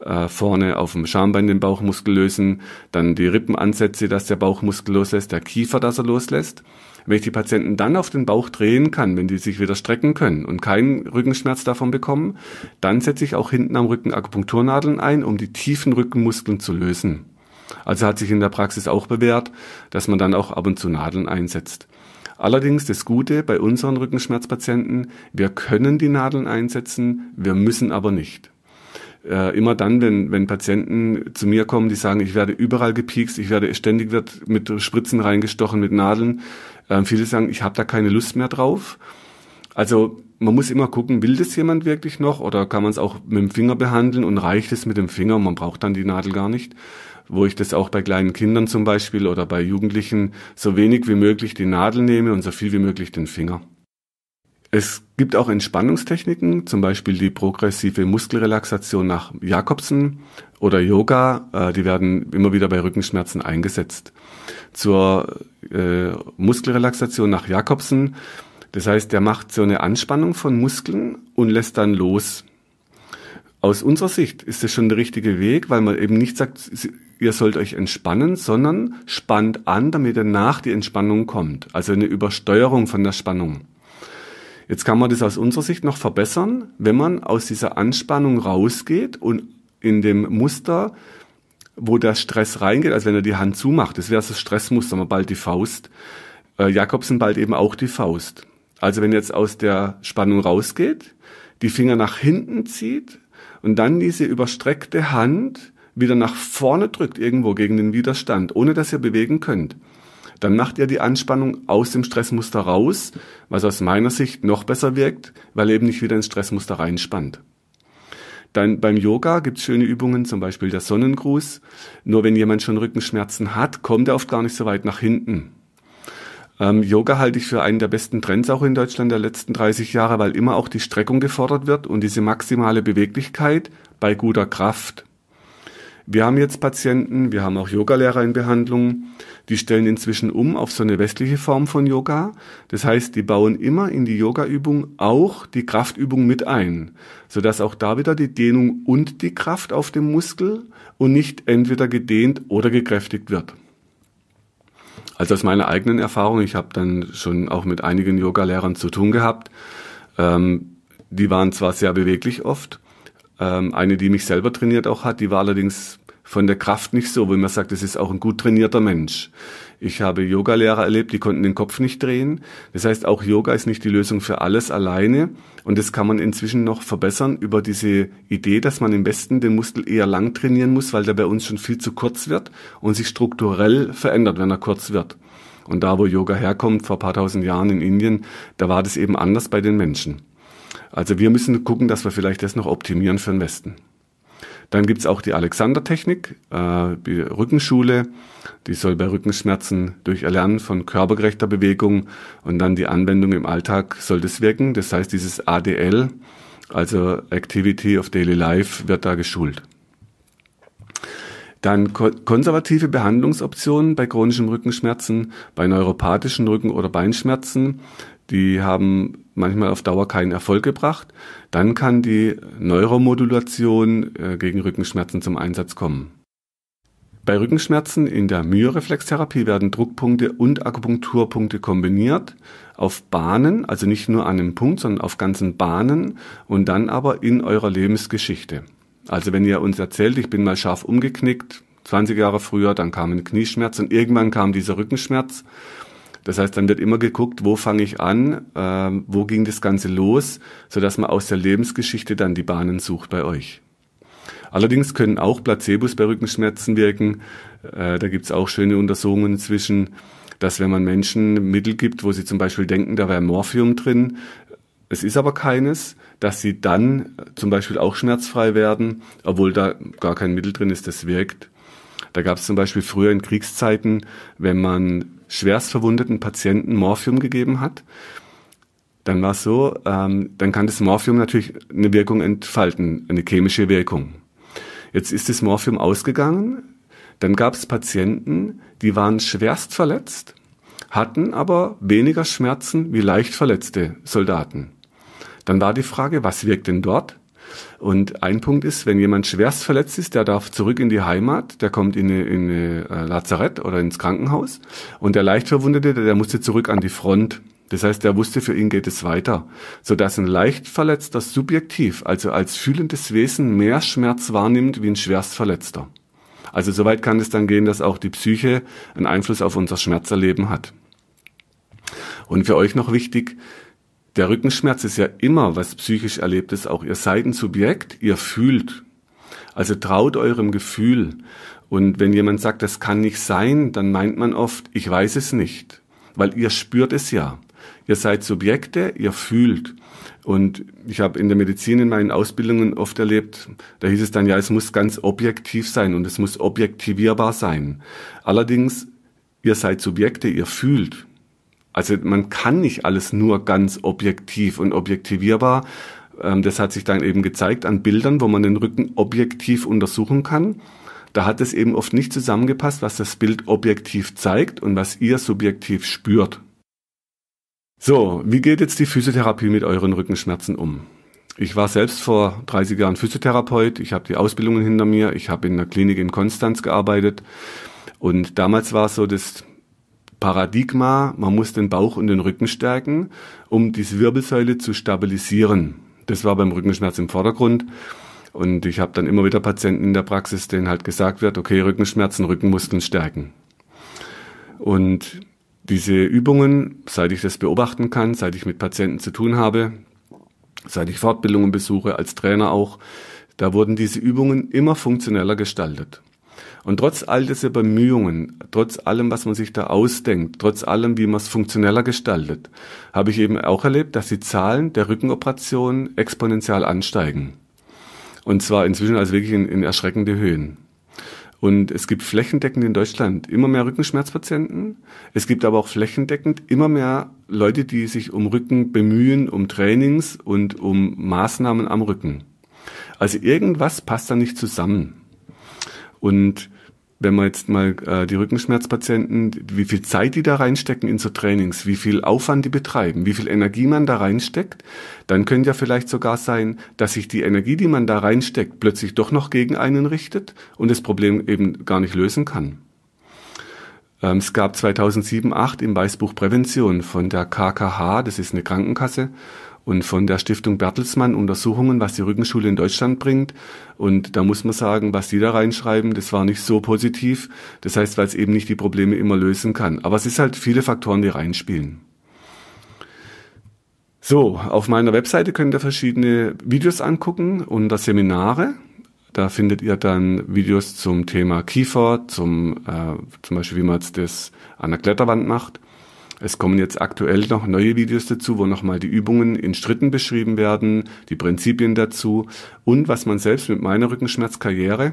Speaker 1: äh, vorne auf dem Schambein den Bauchmuskel lösen, dann die Rippenansätze, dass der Bauchmuskel loslässt, der Kiefer, dass er loslässt wenn ich die Patienten dann auf den Bauch drehen kann, wenn die sich wieder strecken können und keinen Rückenschmerz davon bekommen, dann setze ich auch hinten am Rücken Akupunkturnadeln ein, um die tiefen Rückenmuskeln zu lösen. Also hat sich in der Praxis auch bewährt, dass man dann auch ab und zu Nadeln einsetzt. Allerdings das Gute bei unseren Rückenschmerzpatienten, wir können die Nadeln einsetzen, wir müssen aber nicht. Äh, immer dann, wenn, wenn Patienten zu mir kommen, die sagen, ich werde überall gepiekst, ich werde ständig wird mit Spritzen reingestochen, mit Nadeln, ähm, viele sagen, ich habe da keine Lust mehr drauf. Also man muss immer gucken, will das jemand wirklich noch oder kann man es auch mit dem Finger behandeln und reicht es mit dem Finger und man braucht dann die Nadel gar nicht. Wo ich das auch bei kleinen Kindern zum Beispiel oder bei Jugendlichen so wenig wie möglich die Nadel nehme und so viel wie möglich den Finger. Es gibt auch Entspannungstechniken, zum Beispiel die progressive Muskelrelaxation nach Jakobsen oder Yoga. Äh, die werden immer wieder bei Rückenschmerzen eingesetzt. Zur äh, Muskelrelaxation nach Jakobsen. Das heißt, der macht so eine Anspannung von Muskeln und lässt dann los. Aus unserer Sicht ist das schon der richtige Weg, weil man eben nicht sagt, ihr sollt euch entspannen, sondern spannt an, damit danach die Entspannung kommt. Also eine Übersteuerung von der Spannung. Jetzt kann man das aus unserer Sicht noch verbessern, wenn man aus dieser Anspannung rausgeht und in dem Muster wo der Stress reingeht, also wenn er die Hand zumacht. Das wäre das Stressmuster, mal bald die Faust. Äh, Jakobsen bald eben auch die Faust. Also wenn jetzt aus der Spannung rausgeht, die Finger nach hinten zieht und dann diese überstreckte Hand wieder nach vorne drückt, irgendwo gegen den Widerstand, ohne dass ihr bewegen könnt, dann macht ihr die Anspannung aus dem Stressmuster raus, was aus meiner Sicht noch besser wirkt, weil ihr eben nicht wieder ins Stressmuster reinspannt. Dann beim Yoga gibt's schöne Übungen, zum Beispiel der Sonnengruß. Nur wenn jemand schon Rückenschmerzen hat, kommt er oft gar nicht so weit nach hinten. Ähm, Yoga halte ich für einen der besten Trends auch in Deutschland der letzten 30 Jahre, weil immer auch die Streckung gefordert wird und diese maximale Beweglichkeit bei guter Kraft. Wir haben jetzt Patienten, wir haben auch Yogalehrer in Behandlung, die stellen inzwischen um auf so eine westliche Form von Yoga. Das heißt, die bauen immer in die Yogaübung auch die Kraftübung mit ein, sodass auch da wieder die Dehnung und die Kraft auf dem Muskel und nicht entweder gedehnt oder gekräftigt wird. Also aus meiner eigenen Erfahrung, ich habe dann schon auch mit einigen Yogalehrern zu tun gehabt. Ähm, die waren zwar sehr beweglich oft, ähm, eine, die mich selber trainiert auch hat, die war allerdings von der Kraft nicht so, wo man sagt, es ist auch ein gut trainierter Mensch. Ich habe Yogalehrer erlebt, die konnten den Kopf nicht drehen. Das heißt, auch Yoga ist nicht die Lösung für alles alleine. Und das kann man inzwischen noch verbessern über diese Idee, dass man im Westen den Muskel eher lang trainieren muss, weil der bei uns schon viel zu kurz wird und sich strukturell verändert, wenn er kurz wird. Und da, wo Yoga herkommt, vor paar tausend Jahren in Indien, da war das eben anders bei den Menschen. Also wir müssen gucken, dass wir vielleicht das noch optimieren für den Westen. Dann gibt's auch die Alexander-Technik, äh, die Rückenschule. Die soll bei Rückenschmerzen durch Erlernen von körpergerechter Bewegung und dann die Anwendung im Alltag soll das wirken. Das heißt, dieses ADL, also Activity of Daily Life, wird da geschult. Dann konservative Behandlungsoptionen bei chronischen Rückenschmerzen, bei neuropathischen Rücken- oder Beinschmerzen die haben manchmal auf Dauer keinen Erfolg gebracht, dann kann die Neuromodulation äh, gegen Rückenschmerzen zum Einsatz kommen. Bei Rückenschmerzen in der Myoreflextherapie werden Druckpunkte und Akupunkturpunkte kombiniert auf Bahnen, also nicht nur an einem Punkt, sondern auf ganzen Bahnen und dann aber in eurer Lebensgeschichte. Also wenn ihr uns erzählt, ich bin mal scharf umgeknickt, 20 Jahre früher, dann kam ein Knieschmerz und irgendwann kam dieser Rückenschmerz das heißt, dann wird immer geguckt, wo fange ich an, ähm, wo ging das Ganze los, sodass man aus der Lebensgeschichte dann die Bahnen sucht bei euch. Allerdings können auch Placebos bei Rückenschmerzen wirken. Äh, da es auch schöne Untersuchungen inzwischen, dass wenn man Menschen Mittel gibt, wo sie zum Beispiel denken, da wäre Morphium drin, es ist aber keines, dass sie dann äh, zum Beispiel auch schmerzfrei werden, obwohl da gar kein Mittel drin ist, das wirkt. Da gab es zum Beispiel früher in Kriegszeiten, wenn man schwerstverwundeten Patienten Morphium gegeben hat, dann war es so, ähm, dann kann das Morphium natürlich eine Wirkung entfalten, eine chemische Wirkung. Jetzt ist das Morphium ausgegangen, dann gab es Patienten, die waren schwerst verletzt, hatten aber weniger Schmerzen wie leicht verletzte Soldaten. Dann war die Frage, was wirkt denn dort? Und ein Punkt ist, wenn jemand schwerst verletzt ist, der darf zurück in die Heimat, der kommt in eine, in eine äh, Lazarett oder ins Krankenhaus. Und der Leichtverwundete, der, musste zurück an die Front. Das heißt, der wusste, für ihn geht es weiter, sodass ein Leichtverletzter subjektiv, also als fühlendes Wesen, mehr Schmerz wahrnimmt wie ein schwerstverletzter. Also soweit kann es dann gehen, dass auch die Psyche einen Einfluss auf unser Schmerzerleben hat. Und für euch noch wichtig, der Rückenschmerz ist ja immer was psychisch Erlebtes, auch ihr seid ein Subjekt, ihr fühlt. Also traut eurem Gefühl. Und wenn jemand sagt, das kann nicht sein, dann meint man oft, ich weiß es nicht. Weil ihr spürt es ja. Ihr seid Subjekte, ihr fühlt. Und ich habe in der Medizin in meinen Ausbildungen oft erlebt, da hieß es dann, ja, es muss ganz objektiv sein und es muss objektivierbar sein. Allerdings, ihr seid Subjekte, ihr fühlt. Also man kann nicht alles nur ganz objektiv und objektivierbar. Ähm, das hat sich dann eben gezeigt an Bildern, wo man den Rücken objektiv untersuchen kann. Da hat es eben oft nicht zusammengepasst, was das Bild objektiv zeigt und was ihr subjektiv spürt. So, wie geht jetzt die Physiotherapie mit euren Rückenschmerzen um? Ich war selbst vor 30 Jahren Physiotherapeut, ich habe die Ausbildungen hinter mir, ich habe in der Klinik in Konstanz gearbeitet und damals war so das Paradigma, man muss den Bauch und den Rücken stärken, um die Wirbelsäule zu stabilisieren. Das war beim Rückenschmerz im Vordergrund. Und ich habe dann immer wieder Patienten in der Praxis, denen halt gesagt wird, okay, Rückenschmerzen, Rückenmuskeln stärken. Und diese Übungen, seit ich das beobachten kann, seit ich mit Patienten zu tun habe, seit ich Fortbildungen besuche, als Trainer auch, da wurden diese Übungen immer funktioneller gestaltet. Und trotz all dieser Bemühungen, trotz allem, was man sich da ausdenkt, trotz allem, wie man es funktioneller gestaltet, habe ich eben auch erlebt, dass die Zahlen der Rückenoperationen exponentiell ansteigen. Und zwar inzwischen also wirklich in, in erschreckende Höhen. Und es gibt flächendeckend in Deutschland immer mehr Rückenschmerzpatienten. Es gibt aber auch flächendeckend immer mehr Leute, die sich um Rücken bemühen, um Trainings und um Maßnahmen am Rücken. Also irgendwas passt da nicht zusammen. Und wenn man jetzt mal äh, die Rückenschmerzpatienten, wie viel Zeit die da reinstecken in so Trainings, wie viel Aufwand die betreiben, wie viel Energie man da reinsteckt, dann könnte ja vielleicht sogar sein, dass sich die Energie, die man da reinsteckt, plötzlich doch noch gegen einen richtet und das Problem eben gar nicht lösen kann. Ähm, es gab 2007, 2008 im Weißbuch Prävention von der KKH, das ist eine Krankenkasse, und von der Stiftung Bertelsmann Untersuchungen, was die Rückenschule in Deutschland bringt. Und da muss man sagen, was die da reinschreiben, das war nicht so positiv. Das heißt, weil es eben nicht die Probleme immer lösen kann. Aber es ist halt viele Faktoren, die reinspielen. So, auf meiner Webseite könnt ihr verschiedene Videos angucken unter Seminare. Da findet ihr dann Videos zum Thema Kiefer, zum, äh, zum Beispiel wie man jetzt das an der Kletterwand macht. Es kommen jetzt aktuell noch neue Videos dazu, wo nochmal die Übungen in Schritten beschrieben werden, die Prinzipien dazu und was man selbst mit meiner Rückenschmerzkarriere,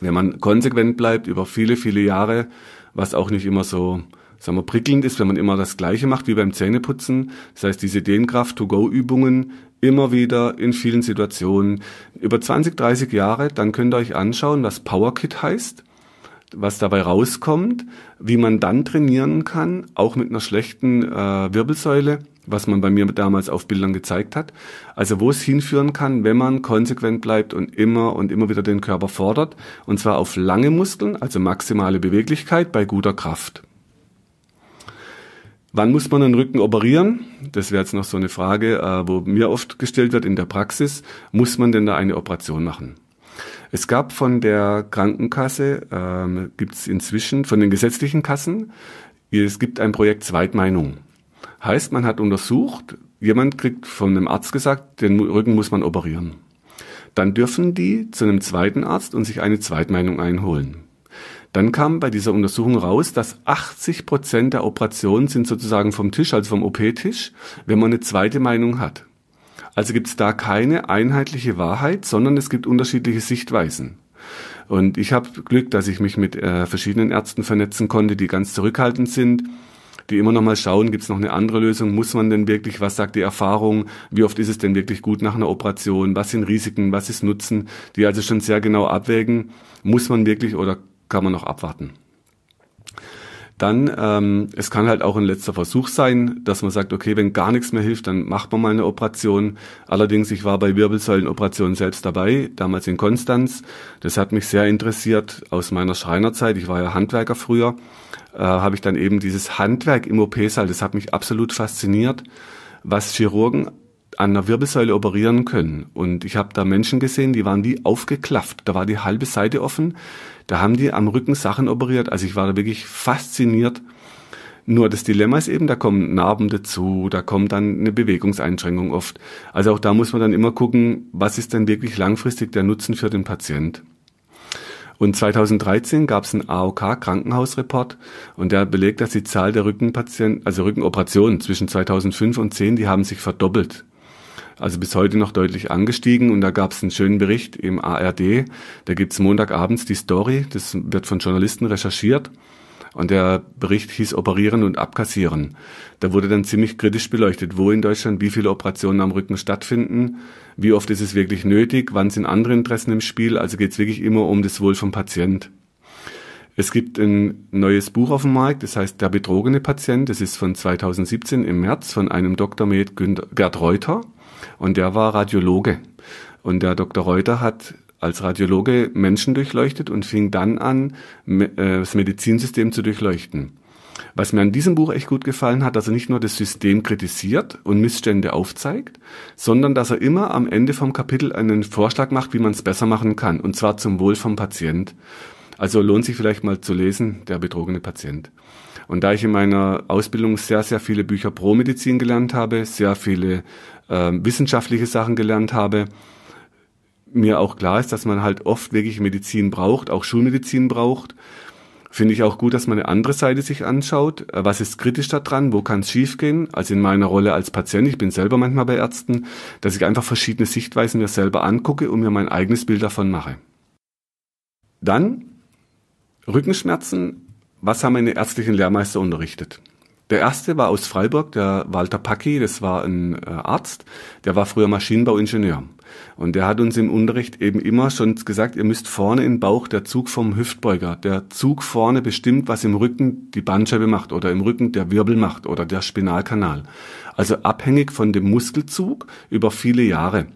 Speaker 1: wenn man konsequent bleibt über viele, viele Jahre, was auch nicht immer so sagen wir, prickelnd ist, wenn man immer das Gleiche macht wie beim Zähneputzen. Das heißt, diese Dehnkraft-to-go-Übungen immer wieder in vielen Situationen über 20, 30 Jahre, dann könnt ihr euch anschauen, was Power Kit heißt was dabei rauskommt, wie man dann trainieren kann, auch mit einer schlechten äh, Wirbelsäule, was man bei mir damals auf Bildern gezeigt hat. Also wo es hinführen kann, wenn man konsequent bleibt und immer und immer wieder den Körper fordert, und zwar auf lange Muskeln, also maximale Beweglichkeit bei guter Kraft. Wann muss man den Rücken operieren? Das wäre jetzt noch so eine Frage, äh, wo mir oft gestellt wird in der Praxis. Muss man denn da eine Operation machen? Es gab von der Krankenkasse, ähm, gibt es inzwischen, von den gesetzlichen Kassen, es gibt ein Projekt Zweitmeinung. Heißt, man hat untersucht, jemand kriegt von einem Arzt gesagt, den Rücken muss man operieren. Dann dürfen die zu einem zweiten Arzt und sich eine Zweitmeinung einholen. Dann kam bei dieser Untersuchung raus, dass 80 Prozent der Operationen sind sozusagen vom Tisch, also vom OP-Tisch, wenn man eine zweite Meinung hat. Also gibt es da keine einheitliche Wahrheit, sondern es gibt unterschiedliche Sichtweisen. Und ich habe Glück, dass ich mich mit äh, verschiedenen Ärzten vernetzen konnte, die ganz zurückhaltend sind, die immer noch mal schauen, gibt es noch eine andere Lösung? Muss man denn wirklich, was sagt die Erfahrung? Wie oft ist es denn wirklich gut nach einer Operation? Was sind Risiken? Was ist Nutzen? Die also schon sehr genau abwägen, muss man wirklich oder kann man noch abwarten? Dann, ähm, es kann halt auch ein letzter Versuch sein, dass man sagt, okay, wenn gar nichts mehr hilft, dann macht man mal eine Operation. Allerdings, ich war bei Wirbelsäulenoperationen selbst dabei, damals in Konstanz. Das hat mich sehr interessiert aus meiner Schreinerzeit. Ich war ja Handwerker früher. Äh, habe ich dann eben dieses Handwerk im OP-Saal, das hat mich absolut fasziniert, was Chirurgen an einer Wirbelsäule operieren können. Und ich habe da Menschen gesehen, die waren wie aufgeklafft. Da war die halbe Seite offen. Da haben die am Rücken Sachen operiert. Also ich war da wirklich fasziniert. Nur das Dilemma ist eben, da kommen Narben dazu, da kommt dann eine Bewegungseinschränkung oft. Also auch da muss man dann immer gucken, was ist denn wirklich langfristig der Nutzen für den Patient. Und 2013 gab es einen AOK-Krankenhausreport und der belegt, dass die Zahl der Rückenpatienten, also Rückenoperationen zwischen 2005 und 10, die haben sich verdoppelt also bis heute noch deutlich angestiegen. Und da gab es einen schönen Bericht im ARD. Da gibt's Montagabends die Story, das wird von Journalisten recherchiert. Und der Bericht hieß Operieren und Abkassieren. Da wurde dann ziemlich kritisch beleuchtet, wo in Deutschland wie viele Operationen am Rücken stattfinden, wie oft ist es wirklich nötig, wann sind andere Interessen im Spiel. Also geht's wirklich immer um das Wohl vom Patient. Es gibt ein neues Buch auf dem Markt, das heißt Der betrogene Patient. Das ist von 2017 im März von einem Dr. Med Gerd Reuter. Und der war Radiologe. Und der Dr. Reuter hat als Radiologe Menschen durchleuchtet und fing dann an, äh, das Medizinsystem zu durchleuchten. Was mir an diesem Buch echt gut gefallen hat, dass er nicht nur das System kritisiert und Missstände aufzeigt, sondern dass er immer am Ende vom Kapitel einen Vorschlag macht, wie man es besser machen kann, und zwar zum Wohl vom Patient. Also lohnt sich vielleicht mal zu lesen, der betrogene Patient. Und da ich in meiner Ausbildung sehr, sehr viele Bücher pro Medizin gelernt habe, sehr viele äh, wissenschaftliche Sachen gelernt habe, mir auch klar ist, dass man halt oft wirklich Medizin braucht, auch Schulmedizin braucht. Finde ich auch gut, dass man eine andere Seite sich anschaut. Äh, was ist kritisch daran? Wo kann es schiefgehen? Also in meiner Rolle als Patient, ich bin selber manchmal bei Ärzten, dass ich einfach verschiedene Sichtweisen mir selber angucke und mir mein eigenes Bild davon mache. Dann Rückenschmerzen. Was haben meine ärztlichen Lehrmeister unterrichtet? Der erste war aus Freiburg, der Walter Packi, das war ein äh, Arzt, der war früher Maschinenbauingenieur. Und der hat uns im Unterricht eben immer schon gesagt, ihr müsst vorne im Bauch der Zug vom Hüftbeuger, der Zug vorne bestimmt, was im Rücken die Bandscheibe macht oder im Rücken der Wirbel macht oder der Spinalkanal. Also abhängig von dem Muskelzug über viele Jahre.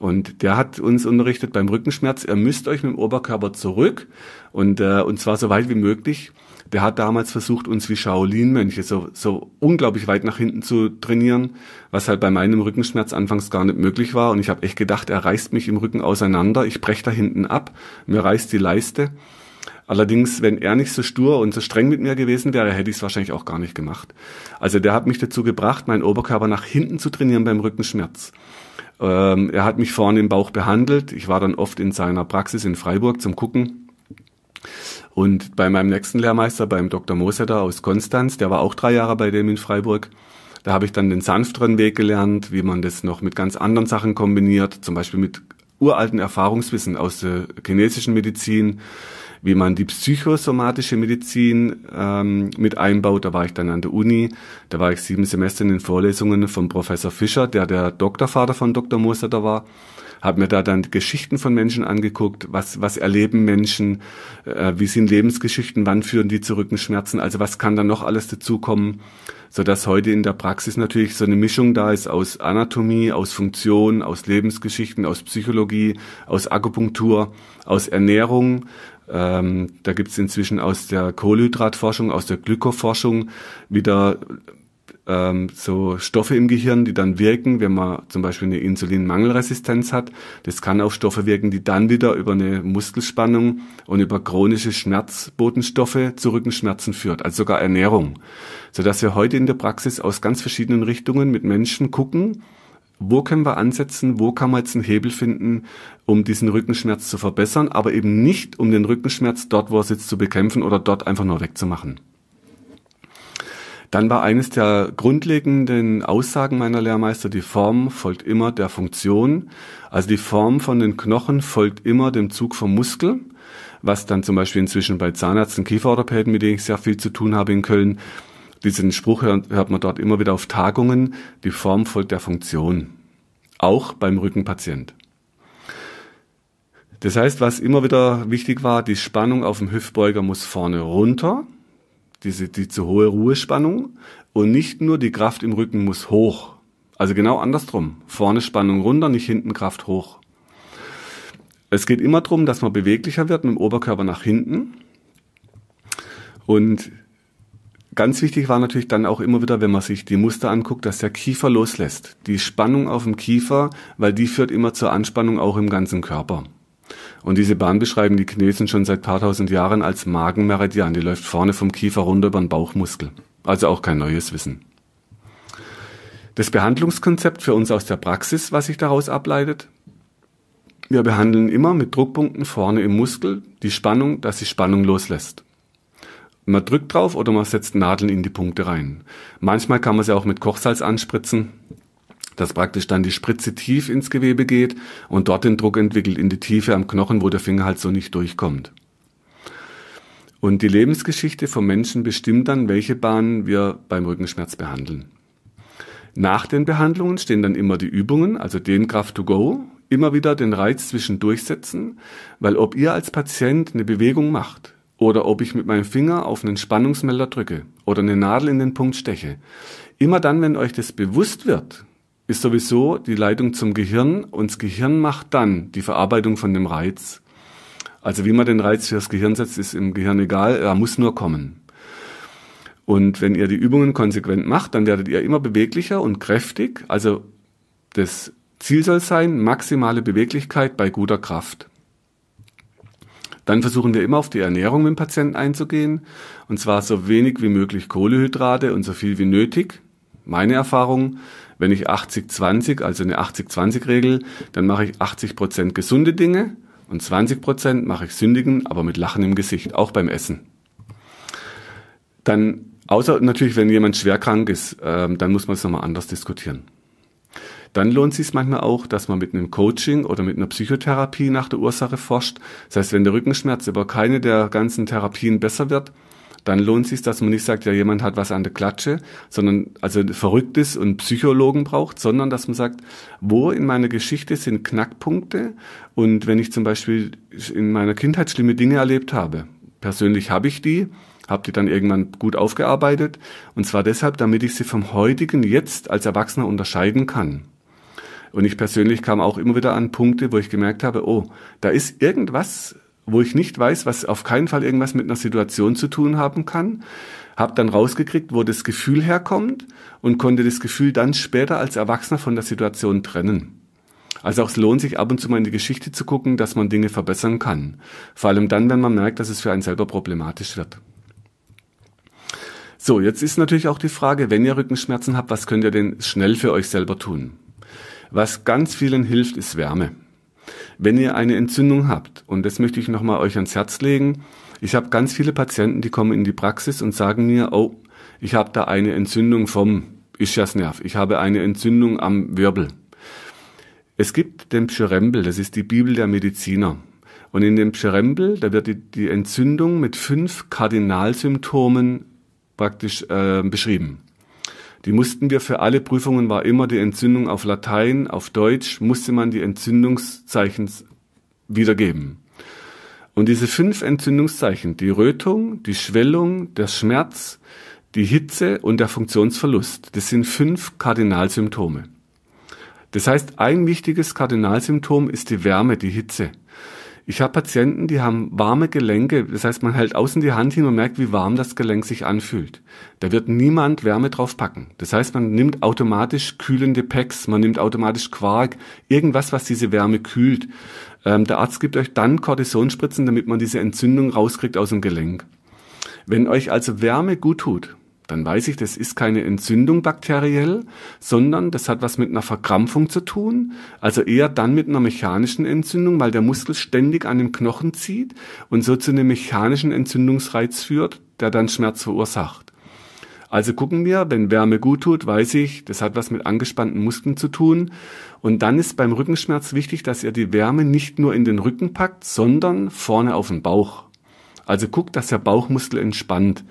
Speaker 1: Und der hat uns unterrichtet beim Rückenschmerz, ihr müsst euch mit dem Oberkörper zurück und, äh, und zwar so weit wie möglich der hat damals versucht, uns wie Shaolin-Mönche so, so unglaublich weit nach hinten zu trainieren, was halt bei meinem Rückenschmerz anfangs gar nicht möglich war. Und ich habe echt gedacht, er reißt mich im Rücken auseinander, ich breche da hinten ab, mir reißt die Leiste. Allerdings, wenn er nicht so stur und so streng mit mir gewesen wäre, hätte ich es wahrscheinlich auch gar nicht gemacht. Also der hat mich dazu gebracht, meinen Oberkörper nach hinten zu trainieren beim Rückenschmerz. Ähm, er hat mich vorne im Bauch behandelt. Ich war dann oft in seiner Praxis in Freiburg zum Gucken und bei meinem nächsten Lehrmeister, beim Dr. Mosetter aus Konstanz, der war auch drei Jahre bei dem in Freiburg, da habe ich dann den sanfteren Weg gelernt, wie man das noch mit ganz anderen Sachen kombiniert, zum Beispiel mit uralten Erfahrungswissen aus der chinesischen Medizin, wie man die psychosomatische Medizin ähm, mit einbaut. Da war ich dann an der Uni, da war ich sieben Semester in den Vorlesungen von Professor Fischer, der der Doktorvater von Dr. Mosetter war habe mir da dann Geschichten von Menschen angeguckt, was, was erleben Menschen, äh, wie sind Lebensgeschichten, wann führen die zu Rückenschmerzen, also was kann da noch alles dazukommen, sodass heute in der Praxis natürlich so eine Mischung da ist aus Anatomie, aus Funktion, aus Lebensgeschichten, aus Psychologie, aus Akupunktur, aus Ernährung, ähm, da gibt's inzwischen aus der Kohlenhydratforschung, aus der Glykoforschung wieder ähm, so Stoffe im Gehirn, die dann wirken, wenn man zum Beispiel eine Insulinmangelresistenz hat. Das kann auf Stoffe wirken, die dann wieder über eine Muskelspannung und über chronische Schmerzbotenstoffe zu Rückenschmerzen führt, also sogar Ernährung. Sodass wir heute in der Praxis aus ganz verschiedenen Richtungen mit Menschen gucken, wo können wir ansetzen, wo kann man jetzt einen Hebel finden, um diesen Rückenschmerz zu verbessern, aber eben nicht, um den Rückenschmerz dort, wo er sitzt, zu bekämpfen oder dort einfach nur wegzumachen. Dann war eines der grundlegenden Aussagen meiner Lehrmeister, die Form folgt immer der Funktion. Also die Form von den Knochen folgt immer dem Zug vom Muskel, was dann zum Beispiel inzwischen bei Zahnärzten, Kieferorthopäden, mit denen ich sehr viel zu tun habe in Köln, diesen Spruch hört man dort immer wieder auf Tagungen, die Form folgt der Funktion. Auch beim Rückenpatient. Das heißt, was immer wieder wichtig war, die Spannung auf dem Hüftbeuger muss vorne runter diese, die zu hohe Ruhespannung und nicht nur die Kraft im Rücken muss hoch. Also genau andersrum. Vorne Spannung runter, nicht hinten Kraft hoch. Es geht immer darum, dass man beweglicher wird mit dem Oberkörper nach hinten. Und ganz wichtig war natürlich dann auch immer wieder, wenn man sich die Muster anguckt, dass der Kiefer loslässt. Die Spannung auf dem Kiefer, weil die führt immer zur Anspannung auch im ganzen Körper. Und diese Bahn beschreiben die Chinesen schon seit paar tausend Jahren als Magenmeridian. Die läuft vorne vom Kiefer runter über den Bauchmuskel. Also auch kein neues Wissen. Das Behandlungskonzept für uns aus der Praxis, was sich daraus ableitet. Wir behandeln immer mit Druckpunkten vorne im Muskel die Spannung, dass sie Spannung loslässt. Man drückt drauf oder man setzt Nadeln in die Punkte rein. Manchmal kann man sie auch mit Kochsalz anspritzen dass praktisch dann die Spritze tief ins Gewebe geht und dort den Druck entwickelt in die Tiefe am Knochen, wo der Finger halt so nicht durchkommt. Und die Lebensgeschichte vom Menschen bestimmt dann, welche Bahnen wir beim Rückenschmerz behandeln. Nach den Behandlungen stehen dann immer die Übungen, also den Dehnkraft to go, immer wieder den Reiz zwischendurch setzen, weil ob ihr als Patient eine Bewegung macht oder ob ich mit meinem Finger auf einen Spannungsmelder drücke oder eine Nadel in den Punkt steche, immer dann, wenn euch das bewusst wird, ist sowieso die Leitung zum Gehirn und das Gehirn macht dann die Verarbeitung von dem Reiz. Also wie man den Reiz fürs Gehirn setzt, ist im Gehirn egal, er muss nur kommen. Und wenn ihr die Übungen konsequent macht, dann werdet ihr immer beweglicher und kräftig. Also das Ziel soll sein, maximale Beweglichkeit bei guter Kraft. Dann versuchen wir immer auf die Ernährung mit dem Patienten einzugehen. Und zwar so wenig wie möglich Kohlehydrate und so viel wie nötig. Meine Erfahrung, ist, wenn ich 80-20, also eine 80-20-Regel, dann mache ich 80% gesunde Dinge und 20% mache ich Sündigen, aber mit Lachen im Gesicht, auch beim Essen. Dann, außer natürlich, wenn jemand schwer krank ist, ähm, dann muss man es nochmal anders diskutieren. Dann lohnt es sich manchmal auch, dass man mit einem Coaching oder mit einer Psychotherapie nach der Ursache forscht. Das heißt, wenn der Rückenschmerz über keine der ganzen Therapien besser wird, dann lohnt es sich, dass man nicht sagt, ja, jemand hat was an der Klatsche, sondern also Verrücktes und Psychologen braucht, sondern dass man sagt, wo in meiner Geschichte sind Knackpunkte und wenn ich zum Beispiel in meiner Kindheit schlimme Dinge erlebt habe, persönlich habe ich die, habe die dann irgendwann gut aufgearbeitet und zwar deshalb, damit ich sie vom heutigen jetzt als Erwachsener unterscheiden kann. Und ich persönlich kam auch immer wieder an Punkte, wo ich gemerkt habe, oh, da ist irgendwas wo ich nicht weiß, was auf keinen Fall irgendwas mit einer Situation zu tun haben kann. Hab dann rausgekriegt, wo das Gefühl herkommt und konnte das Gefühl dann später als Erwachsener von der Situation trennen. Also auch es lohnt sich ab und zu mal in die Geschichte zu gucken, dass man Dinge verbessern kann. Vor allem dann, wenn man merkt, dass es für einen selber problematisch wird. So, jetzt ist natürlich auch die Frage, wenn ihr Rückenschmerzen habt, was könnt ihr denn schnell für euch selber tun? Was ganz vielen hilft, ist Wärme wenn ihr eine Entzündung habt. Und das möchte ich nochmal euch ans Herz legen. Ich habe ganz viele Patienten, die kommen in die Praxis und sagen mir, oh, ich habe da eine Entzündung vom Ischiasnerv. Ich habe eine Entzündung am Wirbel. Es gibt den Pschyrembel, das ist die Bibel der Mediziner. Und in dem Pschyrembel, da wird die, die Entzündung mit fünf Kardinalsymptomen praktisch äh, beschrieben. Die mussten wir für alle Prüfungen, war immer die Entzündung auf Latein, auf Deutsch, musste man die Entzündungszeichen wiedergeben. Und diese fünf Entzündungszeichen, die Rötung, die Schwellung, der Schmerz, die Hitze und der Funktionsverlust, das sind fünf Kardinalsymptome. Das heißt, ein wichtiges Kardinalsymptom ist die Wärme, die Hitze. Ich habe Patienten, die haben warme Gelenke, das heißt, man hält außen die Hand hin und merkt, wie warm das Gelenk sich anfühlt. Da wird niemand Wärme drauf packen. Das heißt, man nimmt automatisch kühlende Packs, man nimmt automatisch Quark, irgendwas, was diese Wärme kühlt. Ähm, der Arzt gibt euch dann Kortisonspritzen, damit man diese Entzündung rauskriegt aus dem Gelenk. Wenn euch also Wärme gut tut, dann weiß ich, das ist keine Entzündung bakteriell, sondern das hat was mit einer Verkrampfung zu tun, also eher dann mit einer mechanischen Entzündung, weil der Muskel ständig an dem Knochen zieht und so zu einem mechanischen Entzündungsreiz führt, der dann Schmerz verursacht. Also gucken wir, wenn Wärme gut tut, weiß ich, das hat was mit angespannten Muskeln zu tun. Und dann ist beim Rückenschmerz wichtig, dass ihr die Wärme nicht nur in den Rücken packt, sondern vorne auf den Bauch. Also guckt, dass der Bauchmuskel entspannt.